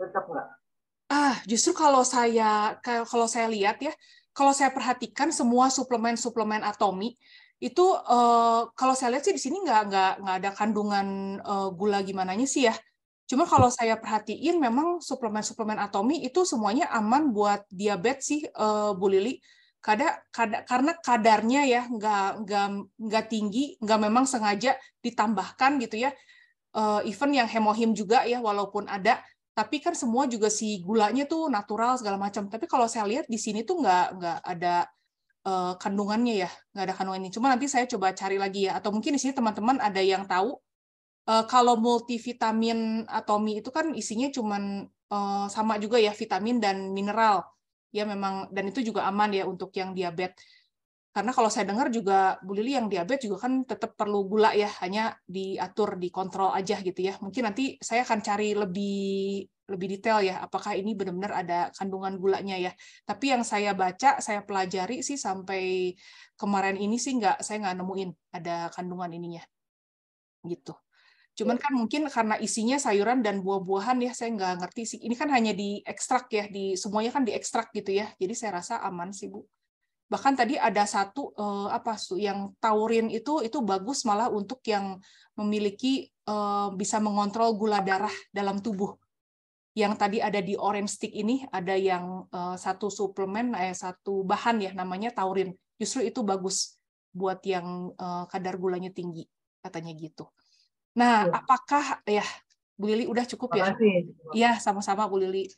Tetap nggak? ah justru kalau saya kalau saya lihat ya kalau saya perhatikan semua suplemen-suplemen atomi itu uh, kalau saya lihat sih di sini nggak nggak nggak ada kandungan uh, gula gimana sih ya. Cuma kalau saya perhatiin memang suplemen-suplemen atomi itu semuanya aman buat diabetes sih uh, Bu Lili. Kada, kada, karena kadarnya ya nggak nggak nggak tinggi, nggak memang sengaja ditambahkan gitu ya. Uh, even yang hemohim juga ya walaupun ada, tapi kan semua juga si gulanya tuh natural segala macam tapi kalau saya lihat di sini tuh nggak nggak ada uh, kandungannya ya nggak ada kandungannya cuma nanti saya coba cari lagi ya atau mungkin di sini teman-teman ada yang tahu uh, kalau multivitamin atau mi itu kan isinya cuma uh, eh, sama juga ya vitamin dan mineral ya memang dan itu juga aman ya untuk yang diabetes karena kalau saya dengar juga Bu Lili yang diabetes juga kan tetap perlu gula ya, hanya diatur, dikontrol aja gitu ya. Mungkin nanti saya akan cari lebih lebih detail ya apakah ini benar-benar ada kandungan gulanya ya tapi yang saya baca saya pelajari sih sampai kemarin ini sih nggak saya nggak nemuin ada kandungan ininya gitu cuman kan mungkin karena isinya sayuran dan buah-buahan ya saya nggak ngerti sih ini kan hanya diekstrak ya di semuanya kan diekstrak gitu ya jadi saya rasa aman sih bu bahkan tadi ada satu uh, apa yang taurin itu itu bagus malah untuk yang memiliki uh, bisa mengontrol gula darah dalam tubuh yang tadi ada di orange stick ini ada yang uh, satu suplemen eh satu bahan ya namanya taurin justru itu bagus buat yang uh, kadar gulanya tinggi katanya gitu nah ya. apakah ya Bu Lili udah cukup Terima ya kasih. ya sama-sama Bu Lili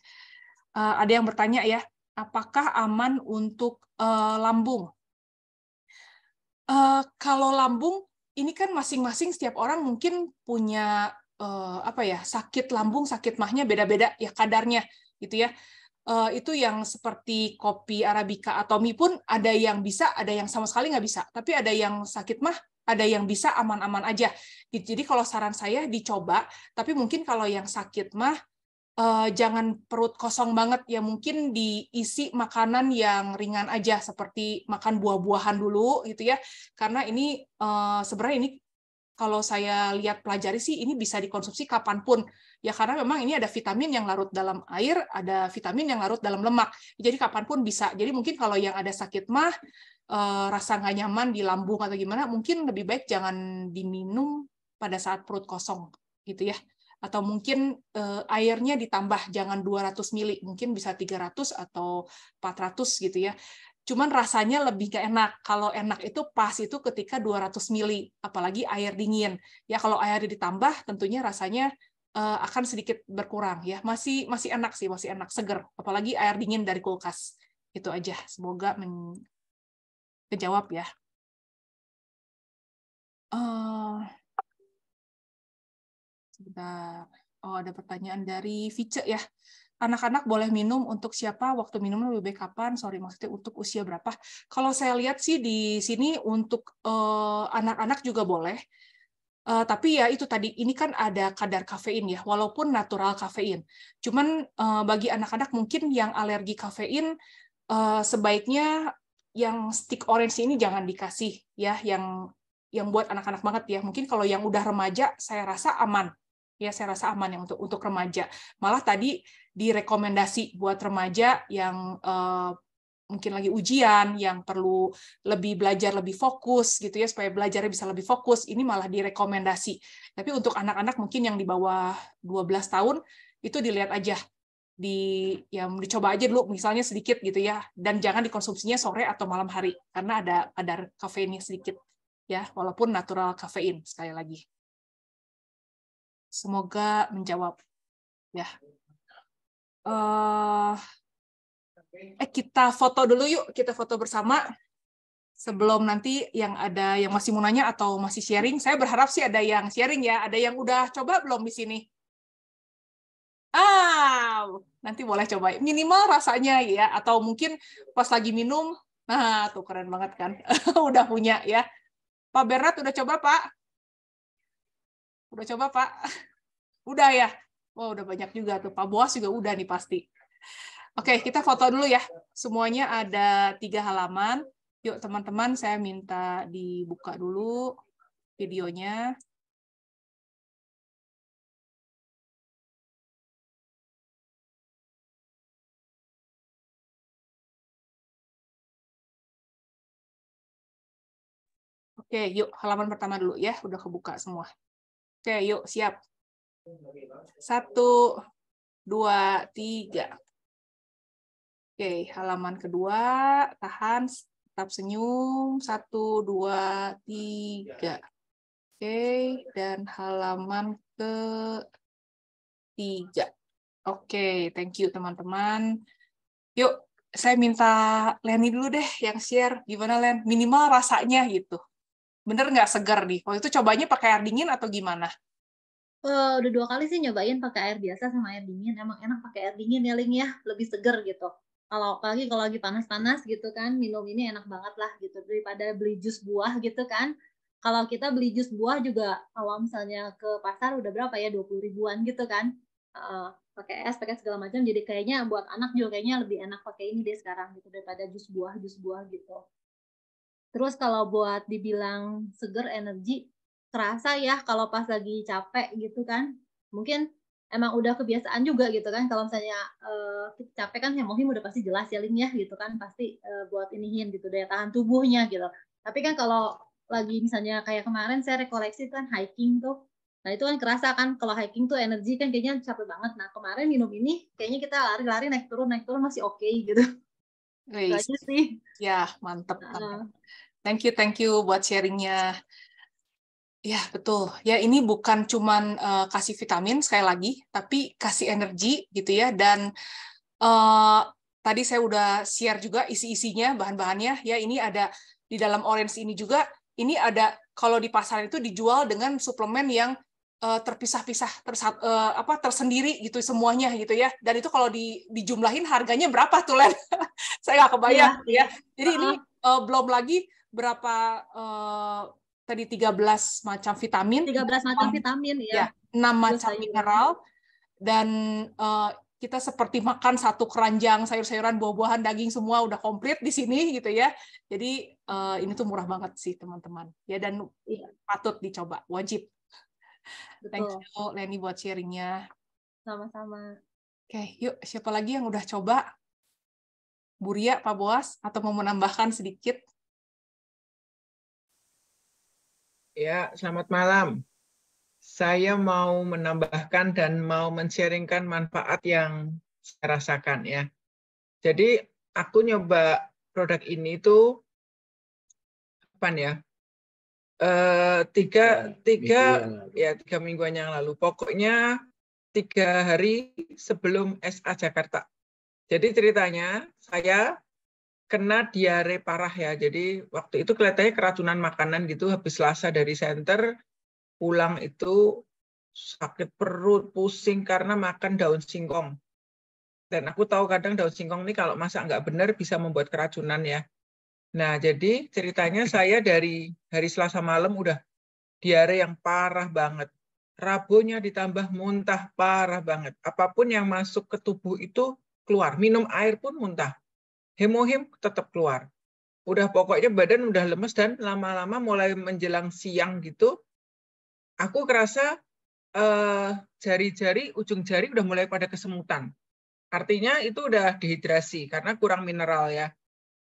uh, ada yang bertanya ya apakah aman untuk uh, lambung. Uh, kalau lambung, ini kan masing-masing setiap orang mungkin punya uh, apa ya sakit lambung, sakit mahnya beda-beda ya kadarnya gitu ya. Uh, itu yang seperti kopi arabica atau mie pun ada yang bisa, ada yang sama sekali nggak bisa. Tapi ada yang sakit mah, ada yang bisa aman-aman aja. Jadi kalau saran saya dicoba, tapi mungkin kalau yang sakit mah uh, jangan perut kosong banget ya mungkin diisi makanan yang ringan aja seperti makan buah-buahan dulu gitu ya karena ini uh, sebenarnya ini kalau saya lihat pelajari sih ini bisa dikonsumsi kapanpun ya karena memang ini ada vitamin yang larut dalam air ada vitamin yang larut dalam lemak jadi kapanpun bisa jadi mungkin kalau yang ada sakit mah uh, rasa nggak nyaman di lambung atau gimana mungkin lebih baik jangan diminum pada saat perut kosong gitu ya atau mungkin uh, airnya ditambah jangan 200 mili, mungkin bisa 300 atau 400 gitu ya. Cuman rasanya lebih ke enak. Kalau enak itu pas itu ketika 200 mili, apalagi air dingin. Ya kalau air ditambah tentunya rasanya uh, akan sedikit berkurang ya. Masih masih enak sih, masih enak seger, apalagi air dingin dari kulkas. Itu aja. Semoga menjawab ya. Uh, Sebentar. Oh, ada pertanyaan dari Vice ya. Anak-anak boleh minum untuk siapa? Waktu minum lebih baik kapan? Sorry, maksudnya untuk usia berapa? Kalau saya lihat sih di sini untuk eh, anak-anak uh, juga boleh. Uh, tapi ya itu tadi, ini kan ada kadar kafein ya, walaupun natural kafein. Cuman uh, bagi anak-anak mungkin yang alergi kafein, uh, sebaiknya yang stick orange ini jangan dikasih ya, yang yang buat anak-anak banget ya. Mungkin kalau yang udah remaja, saya rasa aman ya saya rasa aman ya untuk untuk remaja. Malah tadi direkomendasi buat remaja yang uh, mungkin lagi ujian, yang perlu lebih belajar lebih fokus gitu ya supaya belajarnya bisa lebih fokus, ini malah direkomendasi. Tapi untuk anak-anak mungkin yang di bawah 12 tahun itu dilihat aja di yang dicoba aja dulu misalnya sedikit gitu ya dan jangan dikonsumsinya sore atau malam hari karena ada kadar kafeinnya sedikit ya walaupun natural kafein sekali lagi Semoga menjawab. Ya. Uh, eh kita foto dulu yuk, kita foto bersama. Sebelum nanti yang ada yang masih mau nanya atau masih sharing, saya berharap sih ada yang sharing ya. Ada yang udah coba belum di sini? Ah, nanti boleh coba. Minimal rasanya ya, atau mungkin pas lagi minum, nah tuh keren banget kan, *laughs* udah punya ya. Pak Bernard udah coba Pak? Udah coba, Pak? *laughs* udah ya? Wah, wow, udah banyak juga tuh. Pak Boas juga udah nih pasti. Oke, kita foto dulu ya. Semuanya ada tiga halaman. Yuk, teman-teman, saya minta dibuka dulu videonya. Oke, yuk halaman pertama dulu ya, udah kebuka semua. Oke, yuk siap. Satu, dua, tiga. Oke, halaman kedua, tahan, tetap senyum. Satu, dua, tiga. Oke, dan halaman ke tiga. Oke, thank you teman-teman. Yuk, saya minta Leni dulu deh yang share. Gimana Len? Minimal rasanya gitu bener nggak segar nih? Waktu itu cobanya pakai air dingin atau gimana? Uh, udah dua kali sih nyobain pakai air biasa sama air dingin. Emang enak pakai air dingin ya, Ling ya, lebih segar gitu. Kalau pagi kalau lagi panas-panas gitu kan, minum ini enak banget lah gitu daripada beli jus buah gitu kan. Kalau kita beli jus buah juga kalau misalnya ke pasar udah berapa ya 20 ribuan gitu kan. Uh, pakai es, pakai segala macam. Jadi kayaknya buat anak juga kayaknya lebih enak pakai ini deh sekarang gitu daripada jus buah, jus buah gitu. Terus kalau buat dibilang seger energi, terasa ya kalau pas lagi capek gitu kan. Mungkin emang udah kebiasaan juga gitu kan. Kalau misalnya uh, capek kan hemohim udah pasti jelas ya linknya gitu kan. Pasti uh, buat inihin gitu daya tahan tubuhnya gitu. Tapi kan kalau lagi misalnya kayak kemarin saya rekoleksi kan hiking tuh. Nah itu kan kerasa kan kalau hiking tuh energi kan kayaknya capek banget. Nah kemarin minum ini kayaknya kita lari-lari naik turun naik turun masih oke okay, gitu. nice. sih. Ya mantep. Uh, Thank you, thank you buat sharingnya. Ya, betul. Ya, ini bukan cuman uh, kasih vitamin sekali lagi, tapi kasih energi gitu ya dan uh, tadi saya udah share juga isi-isinya, bahan-bahannya. Ya, ini ada di dalam orange ini juga ini ada kalau di pasar itu dijual dengan suplemen yang uh, terpisah-pisah, uh, apa tersendiri gitu semuanya gitu ya. Dan itu kalau di dijumlahin harganya berapa tuh Len? *laughs* saya nggak kebayang ya. ya. Jadi uh -huh. ini uh, belum lagi berapa uh, tadi 13 macam vitamin. 13 macam vitamin ya. ya 6 Terus macam sayur. mineral dan uh, kita seperti makan satu keranjang sayur-sayuran, buah-buahan, daging semua udah komplit di sini gitu ya. Jadi uh, ini tuh murah banget sih teman-teman. Ya dan iya. patut dicoba, wajib. Betul. Thank you Lenny buat sharingnya. Sama-sama. Oke, okay, yuk siapa lagi yang udah coba? Buria, Pak Boas, atau mau menambahkan sedikit? Ya, selamat malam. Saya mau menambahkan dan mau men manfaat yang saya rasakan ya. Jadi aku nyoba produk ini tuh kapan ya? Eh, tiga tiga ya tiga mingguan yang lalu. Pokoknya tiga hari sebelum SA Jakarta. Jadi ceritanya saya kena diare parah ya. Jadi waktu itu kelihatannya keracunan makanan gitu habis Selasa dari center pulang itu sakit perut, pusing karena makan daun singkong. Dan aku tahu kadang daun singkong ini kalau masak nggak benar bisa membuat keracunan ya. Nah, jadi ceritanya *laughs* saya dari hari Selasa malam udah diare yang parah banget. Rabonya ditambah muntah parah banget. Apapun yang masuk ke tubuh itu keluar. Minum air pun muntah hemohim tetap keluar. Udah pokoknya badan udah lemes dan lama-lama mulai menjelang siang gitu, aku kerasa eh, jari-jari, ujung jari udah mulai pada kesemutan. Artinya itu udah dehidrasi karena kurang mineral ya.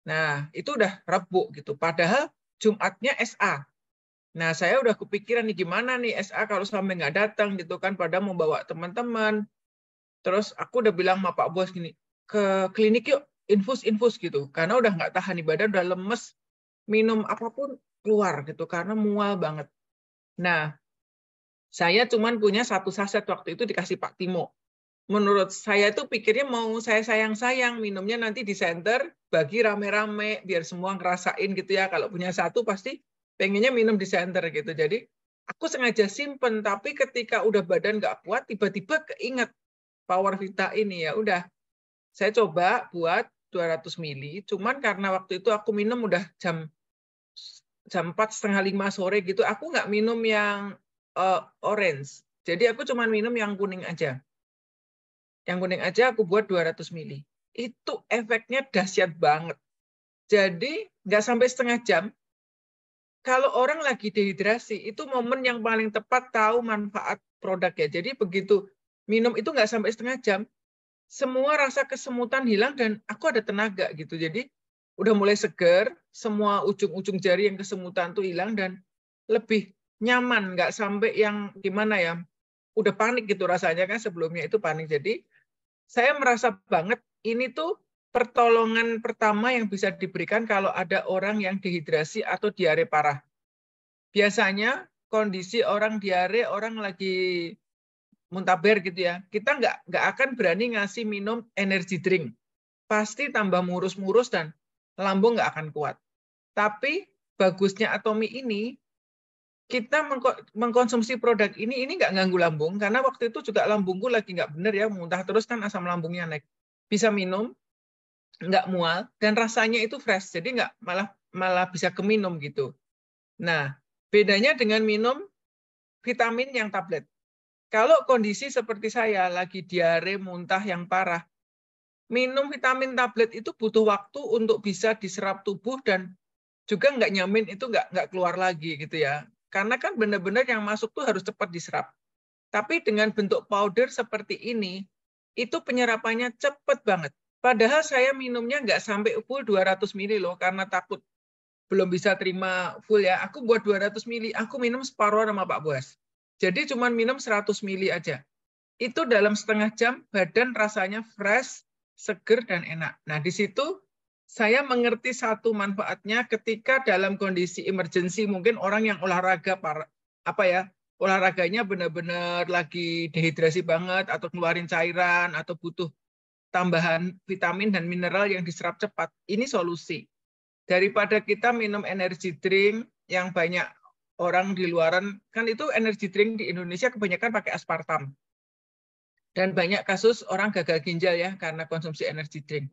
Nah, itu udah rebu gitu. Padahal Jumatnya SA. Nah, saya udah kepikiran nih gimana nih SA kalau sampai nggak datang gitu kan, pada mau bawa teman-teman. Terus aku udah bilang sama Pak Bos gini, ke klinik yuk, infus-infus gitu karena udah nggak tahan ibadah udah lemes minum apapun keluar gitu karena mual banget. Nah, saya cuman punya satu saset waktu itu dikasih Pak Timo. Menurut saya itu pikirnya mau saya sayang-sayang minumnya nanti di center bagi rame-rame biar semua ngerasain gitu ya. Kalau punya satu pasti pengennya minum di center gitu. Jadi aku sengaja simpen tapi ketika udah badan nggak kuat tiba-tiba keinget power vita ini ya udah saya coba buat 200 mili. Cuman karena waktu itu aku minum udah jam jam empat setengah lima sore gitu, aku nggak minum yang uh, orange. Jadi aku cuman minum yang kuning aja. Yang kuning aja aku buat 200 mili. Itu efeknya dahsyat banget. Jadi nggak sampai setengah jam, kalau orang lagi dehidrasi, itu momen yang paling tepat tahu manfaat produk ya. Jadi begitu minum itu nggak sampai setengah jam, semua rasa kesemutan hilang dan aku ada tenaga gitu. Jadi udah mulai seger, semua ujung-ujung jari yang kesemutan tuh hilang dan lebih nyaman, nggak sampai yang gimana ya, udah panik gitu rasanya kan sebelumnya itu panik. Jadi saya merasa banget ini tuh pertolongan pertama yang bisa diberikan kalau ada orang yang dehidrasi atau diare parah. Biasanya kondisi orang diare, orang lagi muntaber gitu ya, kita nggak nggak akan berani ngasih minum energi drink. Pasti tambah murus-murus dan lambung nggak akan kuat. Tapi bagusnya atomi ini kita mengkonsumsi produk ini ini nggak ganggu lambung karena waktu itu juga lambungku lagi nggak bener ya muntah terus kan asam lambungnya naik bisa minum nggak mual dan rasanya itu fresh jadi nggak malah malah bisa keminum gitu nah bedanya dengan minum vitamin yang tablet kalau kondisi seperti saya lagi diare, muntah yang parah, minum vitamin tablet itu butuh waktu untuk bisa diserap tubuh dan juga nggak nyamin itu nggak nggak keluar lagi gitu ya. Karena kan benar-benar yang masuk tuh harus cepat diserap. Tapi dengan bentuk powder seperti ini, itu penyerapannya cepat banget. Padahal saya minumnya nggak sampai full 200 ml loh, karena takut belum bisa terima full ya. Aku buat 200 ml, aku minum separuh sama Pak Buas. Jadi cuma minum 100 ml aja. Itu dalam setengah jam badan rasanya fresh, seger, dan enak. Nah, di situ saya mengerti satu manfaatnya ketika dalam kondisi emergency mungkin orang yang olahraga apa ya olahraganya benar-benar lagi dehidrasi banget atau keluarin cairan atau butuh tambahan vitamin dan mineral yang diserap cepat. Ini solusi. Daripada kita minum energy drink yang banyak orang di luaran kan itu energi drink di Indonesia kebanyakan pakai aspartam. Dan banyak kasus orang gagal ginjal ya karena konsumsi energi drink.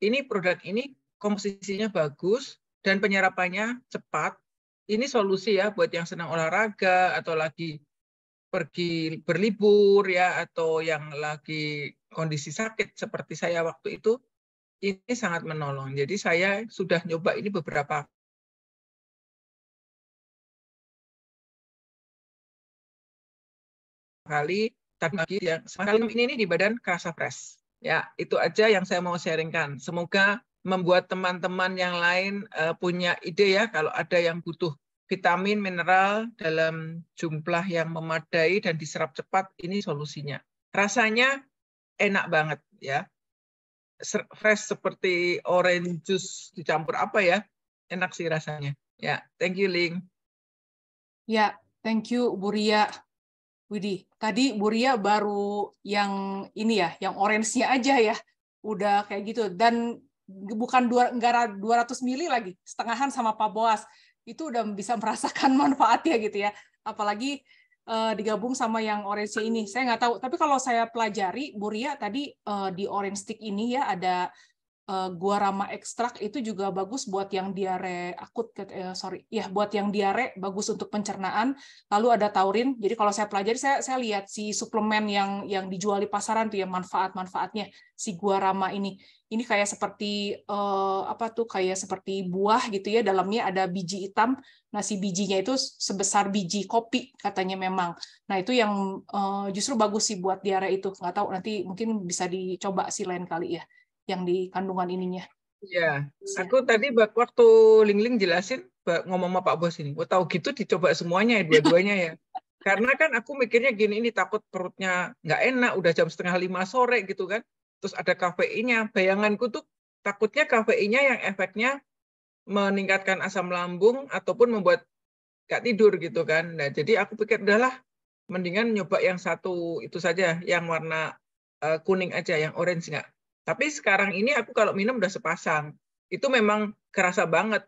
Ini produk ini komposisinya bagus dan penyerapannya cepat. Ini solusi ya buat yang senang olahraga atau lagi pergi berlibur ya atau yang lagi kondisi sakit seperti saya waktu itu ini sangat menolong. Jadi saya sudah nyoba ini beberapa kali lagi yang sekali ini, ini di badan kerasa Press Ya, itu aja yang saya mau sharingkan. Semoga membuat teman-teman yang lain uh, punya ide ya kalau ada yang butuh vitamin, mineral dalam jumlah yang memadai dan diserap cepat, ini solusinya. Rasanya enak banget ya. Fresh seperti orange juice dicampur apa ya? Enak sih rasanya. Ya, thank you Ling. Ya, thank you Buria Widih, tadi Buria baru yang ini ya, yang orange-nya aja ya, udah kayak gitu. Dan bukan dua, enggak 200 mili lagi, setengahan sama Pak Boas. Itu udah bisa merasakan *laughs* manfaatnya gitu ya. Apalagi uh, digabung sama yang orange ini. Saya nggak tahu, tapi kalau saya pelajari, Buria tadi uh, di orange stick ini ya ada uh, eh, guarama ekstrak itu juga bagus buat yang diare akut eh, sorry ya buat yang diare bagus untuk pencernaan lalu ada taurin jadi kalau saya pelajari saya saya lihat si suplemen yang yang dijual di pasaran tuh ya manfaat manfaatnya si guarama ini ini kayak seperti uh, apa tuh kayak seperti buah gitu ya dalamnya ada biji hitam nah si bijinya itu sebesar biji kopi katanya memang nah itu yang uh, justru bagus sih buat diare itu nggak tahu nanti mungkin bisa dicoba sih lain kali ya yang di kandungan ininya. Iya, iya. aku tadi waktu Lingling jelasin ngomong sama Pak Bos ini, gue tahu gitu dicoba semuanya ya dua-duanya ya. *laughs* Karena kan aku mikirnya gini, ini takut perutnya nggak enak, udah jam setengah lima sore gitu kan. Terus ada kafeinnya, bayanganku tuh takutnya kafeinnya yang efeknya meningkatkan asam lambung ataupun membuat gak tidur gitu kan. Nah, jadi aku pikir udahlah mendingan nyoba yang satu itu saja, yang warna eh, kuning aja, yang orange nggak tapi sekarang ini aku kalau minum udah sepasang. Itu memang kerasa banget.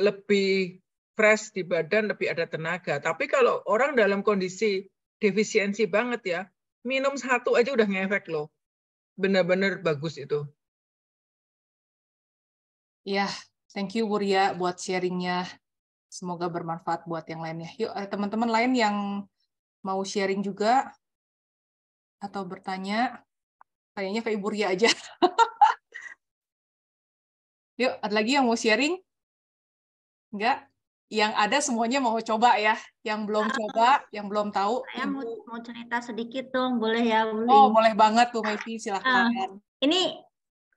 Lebih fresh di badan, lebih ada tenaga. Tapi kalau orang dalam kondisi defisiensi banget ya, minum satu aja udah ngefek loh. Benar-benar bagus itu. Ya, thank you Buria buat sharingnya. Semoga bermanfaat buat yang lainnya. Yuk, eh, teman-teman lain yang mau sharing juga atau bertanya? Kayaknya ke Ibu Ria aja. *laughs* Yuk, ada lagi yang mau sharing? Enggak? Yang ada semuanya mau coba ya. Yang belum ah, coba, yang belum tahu. Saya mau, mau cerita sedikit dong, boleh ya? Bu oh, boleh banget tuh, Mevi, silahkan. Uh, ini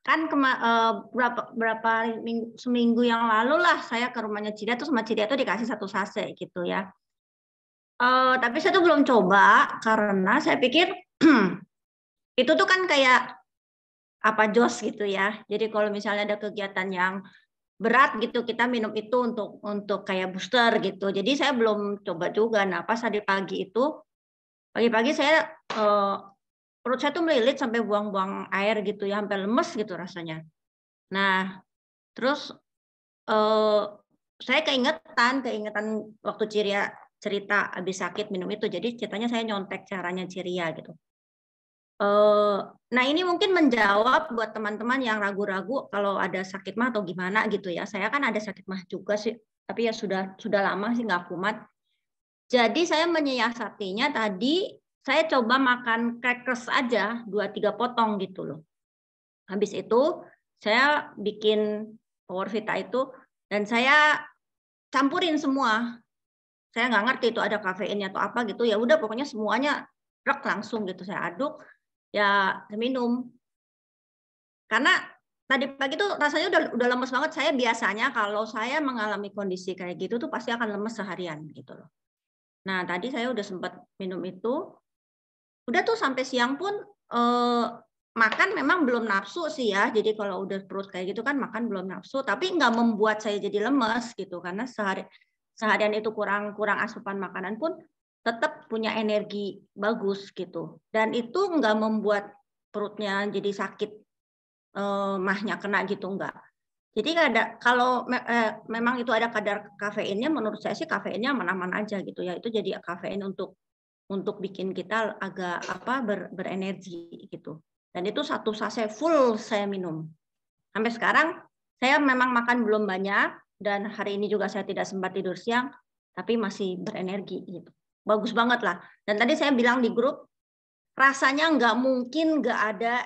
kan kema, uh, berapa berapa minggu, seminggu yang lalu lah saya ke rumahnya Cida tuh sama Cida tuh dikasih satu sase gitu ya. Uh, tapi saya tuh belum coba karena saya pikir *clears throat* eh, itu tuh kan kayak apa jos gitu ya. Jadi kalau misalnya ada kegiatan yang berat gitu kita minum itu untuk untuk kayak booster gitu. Jadi saya belum coba juga. Nah pas tadi pagi itu pagi-pagi saya eh, perut saya tuh melilit sampai buang-buang air gitu ya sampai lemes gitu rasanya. Nah terus eh, saya keingetan keingetan waktu Ciria cerita habis sakit minum itu. Jadi ceritanya saya nyontek caranya Ciria gitu. Eh, nah ini mungkin menjawab buat teman-teman yang ragu-ragu kalau ada sakit mah atau gimana gitu ya. Saya kan ada sakit mah juga sih, tapi ya sudah sudah lama sih nggak kumat. Jadi saya menyiasatinya tadi saya coba makan crackers aja dua tiga potong gitu loh. Habis itu saya bikin Power Vita itu dan saya campurin semua. Saya nggak ngerti itu ada kafeinnya atau apa gitu. Ya udah pokoknya semuanya rek langsung gitu saya aduk ya minum karena tadi pagi tuh rasanya udah udah lemes banget saya biasanya kalau saya mengalami kondisi kayak gitu tuh pasti akan lemes seharian gitu loh nah tadi saya udah sempat minum itu udah tuh sampai siang pun eh, makan memang belum nafsu sih ya jadi kalau udah perut kayak gitu kan makan belum nafsu tapi nggak membuat saya jadi lemes gitu karena sehari seharian itu kurang kurang asupan makanan pun tetap punya energi bagus gitu. Dan itu nggak membuat perutnya jadi sakit, eh, mahnya kena gitu nggak. Jadi ada kalau me, eh, memang itu ada kadar kafeinnya, menurut saya sih kafeinnya aman-aman aja gitu ya. Itu jadi kafein untuk untuk bikin kita agak apa ber, berenergi gitu. Dan itu satu sachet full saya minum. Sampai sekarang saya memang makan belum banyak dan hari ini juga saya tidak sempat tidur siang, tapi masih berenergi gitu bagus banget lah. Dan tadi saya bilang di grup, rasanya nggak mungkin nggak ada,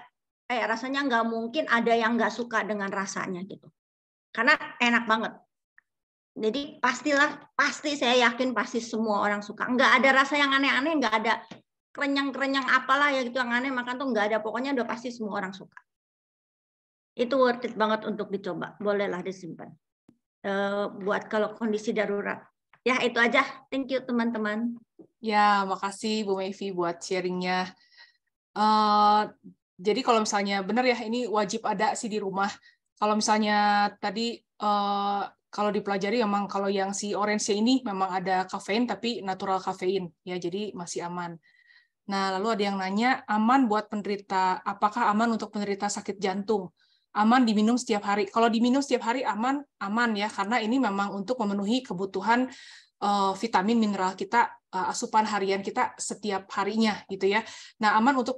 eh rasanya nggak mungkin ada yang nggak suka dengan rasanya gitu. Karena enak banget. Jadi pastilah, pasti saya yakin pasti semua orang suka. Nggak ada rasa yang aneh-aneh, nggak ada kerenyang-kerenyang apalah ya gitu yang aneh makan tuh nggak ada pokoknya udah pasti semua orang suka itu worth it banget untuk dicoba bolehlah disimpan uh, buat kalau kondisi darurat ya itu aja thank you teman-teman Ya, makasih Bu Mevi buat sharingnya. Uh, jadi kalau misalnya benar ya, ini wajib ada sih di rumah. Kalau misalnya tadi uh, kalau dipelajari memang kalau yang si orange ini memang ada kafein tapi natural kafein ya jadi masih aman. Nah, lalu ada yang nanya aman buat penderita apakah aman untuk penderita sakit jantung? Aman diminum setiap hari. Kalau diminum setiap hari aman, aman ya karena ini memang untuk memenuhi kebutuhan eh, vitamin mineral kita Eh, asupan harian kita setiap harinya gitu ya. Nah, aman untuk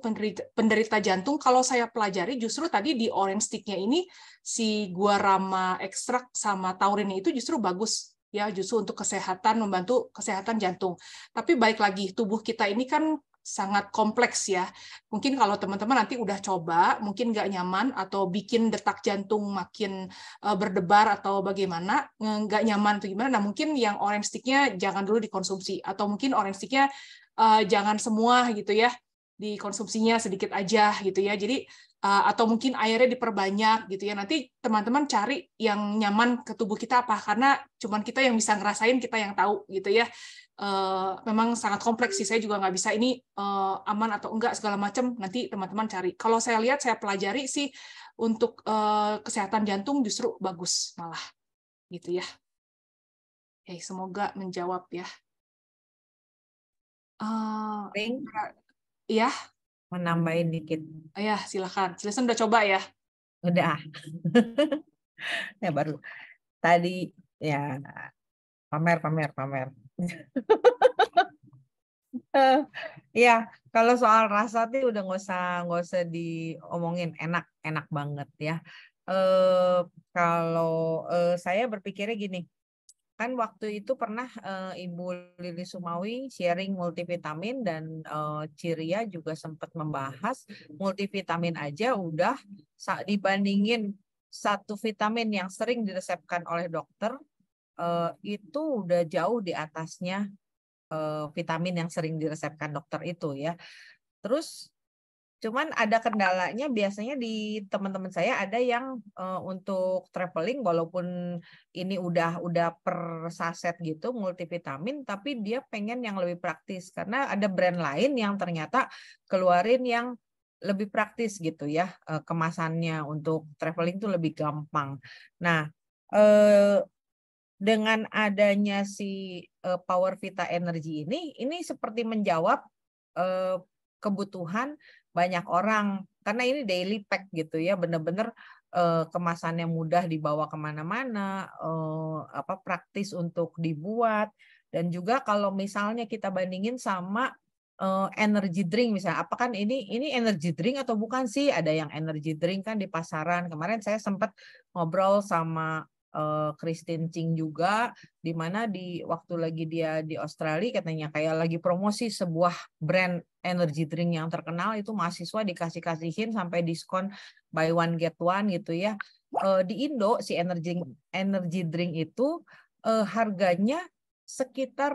penderita, jantung kalau saya pelajari justru tadi di orange sticknya ini si guarama ekstrak sama taurinnya itu justru bagus ya justru untuk kesehatan membantu kesehatan jantung. Tapi baik lagi tubuh kita ini kan sangat kompleks ya. Mungkin kalau teman-teman nanti udah coba, mungkin nggak nyaman atau bikin detak jantung makin eh, berdebar atau bagaimana, nggak nyaman atau gimana, nah mungkin yang orange sticknya jangan dulu dikonsumsi. Atau mungkin orange sticknya uh, jangan semua gitu ya, dikonsumsinya sedikit aja gitu ya. Jadi eh, atau mungkin airnya diperbanyak gitu ya. Nanti teman-teman cari yang nyaman ke tubuh kita apa karena cuman kita yang bisa ngerasain, kita yang tahu gitu ya. Eh, memang sangat kompleks sih. Saya juga nggak bisa ini uh, aman atau enggak segala macam. Nanti teman-teman cari. Kalau saya lihat, saya pelajari sih untuk uh, kesehatan jantung justru bagus malah, gitu ya. Oke, hey, semoga menjawab ya. Uh, Ring. Iya. Menambahin dikit. Oh iya, uh, silakan. Silakan udah coba ya. Udah. *laughs* ya baru. Tadi ya pamer pamer pamer uh, *laughs* ya kalau soal rasa tuh udah nggak usah nggak usah diomongin enak enak banget ya uh, kalau uh, saya berpikirnya gini kan waktu itu pernah uh, Ibu Lili Sumawi sharing multivitamin dan uh, Ciria juga sempat membahas multivitamin aja udah dibandingin satu vitamin yang sering diresepkan oleh dokter Eh, itu udah jauh di atasnya eh, vitamin yang sering diresepkan dokter itu ya. Terus cuman ada kendalanya biasanya di teman-teman saya ada yang eh, untuk traveling walaupun ini udah udah per saset gitu multivitamin tapi dia pengen yang lebih praktis karena ada brand lain yang ternyata keluarin yang lebih praktis gitu ya kemasannya untuk traveling tuh lebih gampang. Nah, eh, dengan adanya si uh, Power Vita Energi ini, ini seperti menjawab uh, kebutuhan banyak orang karena ini daily pack gitu ya, benar-benar uh, eh, kemasannya mudah dibawa kemana-mana, uh, apa praktis untuk dibuat dan juga kalau misalnya kita bandingin sama uh, energy drink misalnya apakah ini ini energy drink atau bukan sih ada yang energy drink kan di pasaran kemarin saya sempat ngobrol sama uh, Christine Ching juga di mana di waktu lagi dia di Australia katanya kayak lagi promosi sebuah brand energy drink yang terkenal itu mahasiswa dikasih-kasihin sampai diskon buy one get one gitu ya. Uh, di Indo si energy energy drink itu eh, harganya sekitar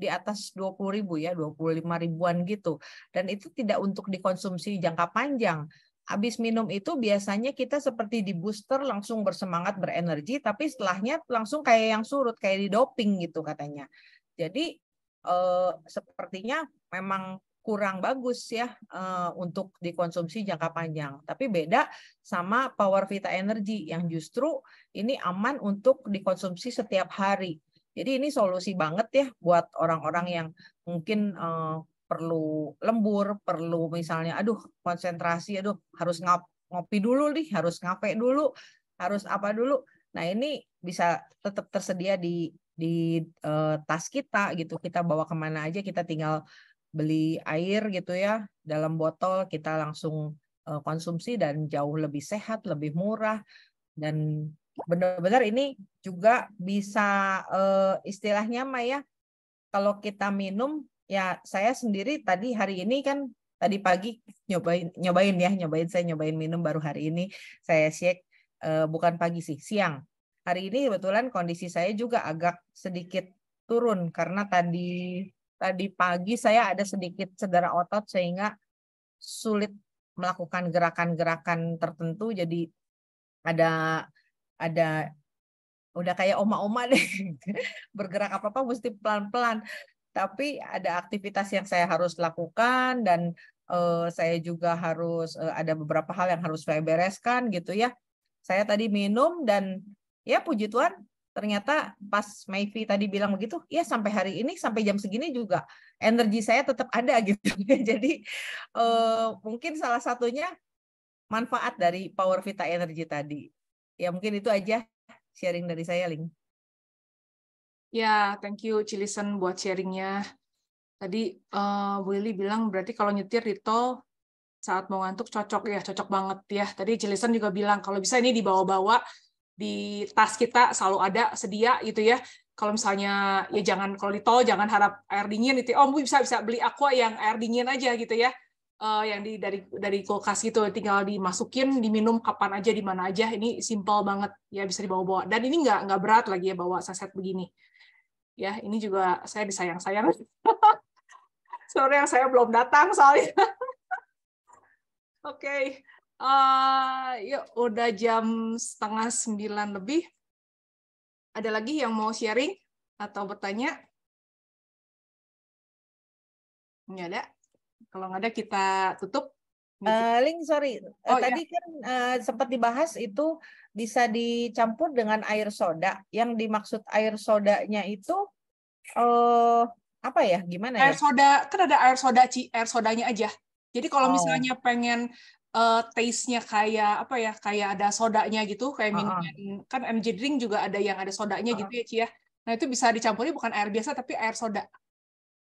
di atas 20 ribu ya, 25 ribuan gitu. Dan itu tidak untuk dikonsumsi jangka panjang habis minum itu biasanya kita seperti di booster langsung bersemangat berenergi tapi setelahnya langsung kayak yang surut kayak di doping gitu katanya jadi eh, sepertinya memang kurang bagus ya eh, untuk dikonsumsi jangka panjang tapi beda sama power vita energy yang justru ini aman untuk dikonsumsi setiap hari jadi ini solusi banget ya buat orang-orang yang mungkin eh, perlu lembur, perlu misalnya aduh konsentrasi, aduh harus ngap ngopi dulu nih, harus ngape dulu, harus apa dulu. Nah, ini bisa tetap tersedia di di uh, tas kita gitu. Kita bawa kemana aja, kita tinggal beli air gitu ya dalam botol kita langsung uh, konsumsi dan jauh lebih sehat, lebih murah dan benar-benar ini juga bisa uh, istilahnya Maya kalau kita minum ya saya sendiri tadi hari ini kan tadi pagi nyobain nyobain ya nyobain saya nyobain minum baru hari ini saya shake uh, bukan pagi sih siang hari ini kebetulan kondisi saya juga agak sedikit turun karena tadi tadi pagi saya ada sedikit cedera otot sehingga sulit melakukan gerakan-gerakan tertentu jadi ada ada udah kayak oma-oma deh *laughs* bergerak apa apa mesti pelan-pelan tapi ada aktivitas yang saya harus lakukan dan uh, saya juga harus uh, ada beberapa hal yang harus saya bereskan gitu ya. Saya tadi minum dan ya puji Tuhan ternyata pas Mayfi tadi bilang begitu, ya sampai hari ini sampai jam segini juga energi saya tetap ada *laughs* gitu. Ya. Jadi uh, mungkin salah satunya manfaat dari Power Vita Energy tadi. Ya mungkin itu aja sharing dari saya, Ling. Ya, thank you Cilisan buat sharingnya. Tadi uh, eh, Bu Lili bilang berarti kalau nyetir di tol saat mau ngantuk cocok ya, cocok banget ya. Tadi Cilisan juga bilang kalau bisa ini dibawa-bawa di tas kita selalu ada sedia gitu ya. Kalau misalnya ya jangan kalau di tol jangan harap air dingin itu. Oh, Bu bisa bisa beli aqua yang air dingin aja gitu ya. Uh, yang di dari dari kulkas gitu tinggal dimasukin diminum kapan aja di mana aja ini simpel banget ya bisa dibawa-bawa dan ini nggak nggak berat lagi ya bawa saset begini Ya, ini juga saya disayang-sayang. *laughs* Sore yang saya belum datang soalnya. *laughs* Oke, okay. uh, eh, yuk udah jam setengah sembilan lebih. Ada lagi yang mau sharing atau bertanya? Nggak ada. Kalau nggak ada kita tutup. Uh, eh, link sorry. Eh, oh, iya. tadi ya. kan uh, sempat dibahas itu bisa dicampur dengan air soda. Yang dimaksud air sodanya itu eh apa ya? Gimana air ya? soda kan ada air soda ci, air sodanya aja. Jadi kalau oh. misalnya pengen uh, taste-nya kayak apa ya? Kayak ada sodanya gitu, kayak uh -huh. minuman kan MJ drink juga ada yang ada sodanya uh -huh. gitu ya, Ci ya. Nah, itu bisa dicampurnya bukan air biasa tapi air soda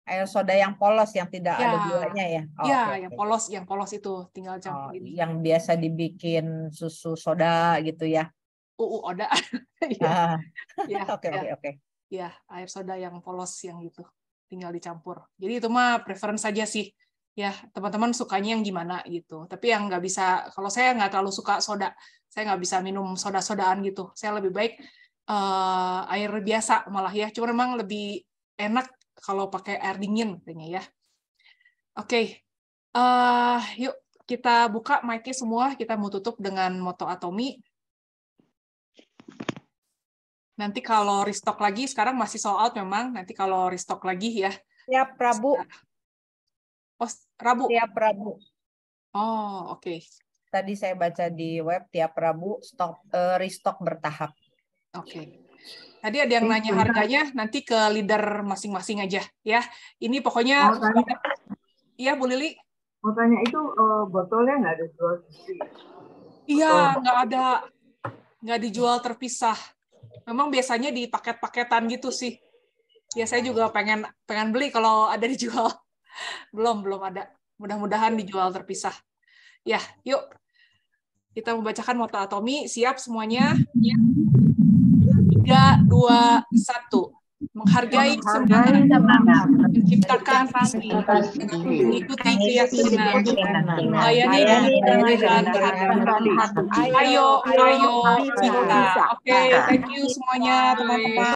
air soda yang polos yang tidak ya. ada gulanya ya. Oh, ya, okay. yang polos, yang polos itu tinggal campur. Oh, ini. yang biasa dibikin susu soda gitu ya. Uu oda. *laughs* Iya. Ah. *laughs* ya. Oke, ya. oke, oke. Ya, air soda yang polos yang gitu tinggal dicampur. Jadi itu mah preference saja sih. Ya, teman-teman sukanya yang gimana gitu. Tapi yang nggak bisa, kalau saya nggak terlalu suka soda, saya nggak bisa minum soda-sodaan gitu. Saya lebih baik uh, air biasa malah ya. Cuma memang lebih enak kalau pakai air dingin katanya ya. Oke, okay. uh, eh, yuk kita buka mic-nya semua. Kita mau tutup dengan moto atomi. Nanti kalau restock lagi, sekarang masih sold out memang. Nanti kalau restock lagi ya. Ya, Rabu. Oh, Rabu? Tiap Rabu. Oh, oke. Okay. Tadi saya baca di web tiap Rabu stok uh, eh, restock bertahap. Oke. Okay. Tadi ada yang nanya harganya, nanti ke leader masing-masing aja ya. Ini pokoknya, iya Bu Lili. Mau tanya itu eh, botolnya nggak ada jual Iya, nggak ada, nggak dijual terpisah. Memang biasanya di paket-paketan gitu sih. Ya saya juga pengen pengen beli kalau ada dijual. *laughs* Belum, belum ada. Mudah-mudahan dijual terpisah. Ya, yuk kita membacakan moto atomi. Siap semuanya? Ya tiga dua satu menghargai semuanya menciptakan pasti mengikuti ayo ayo kita oke thank you semuanya terima teman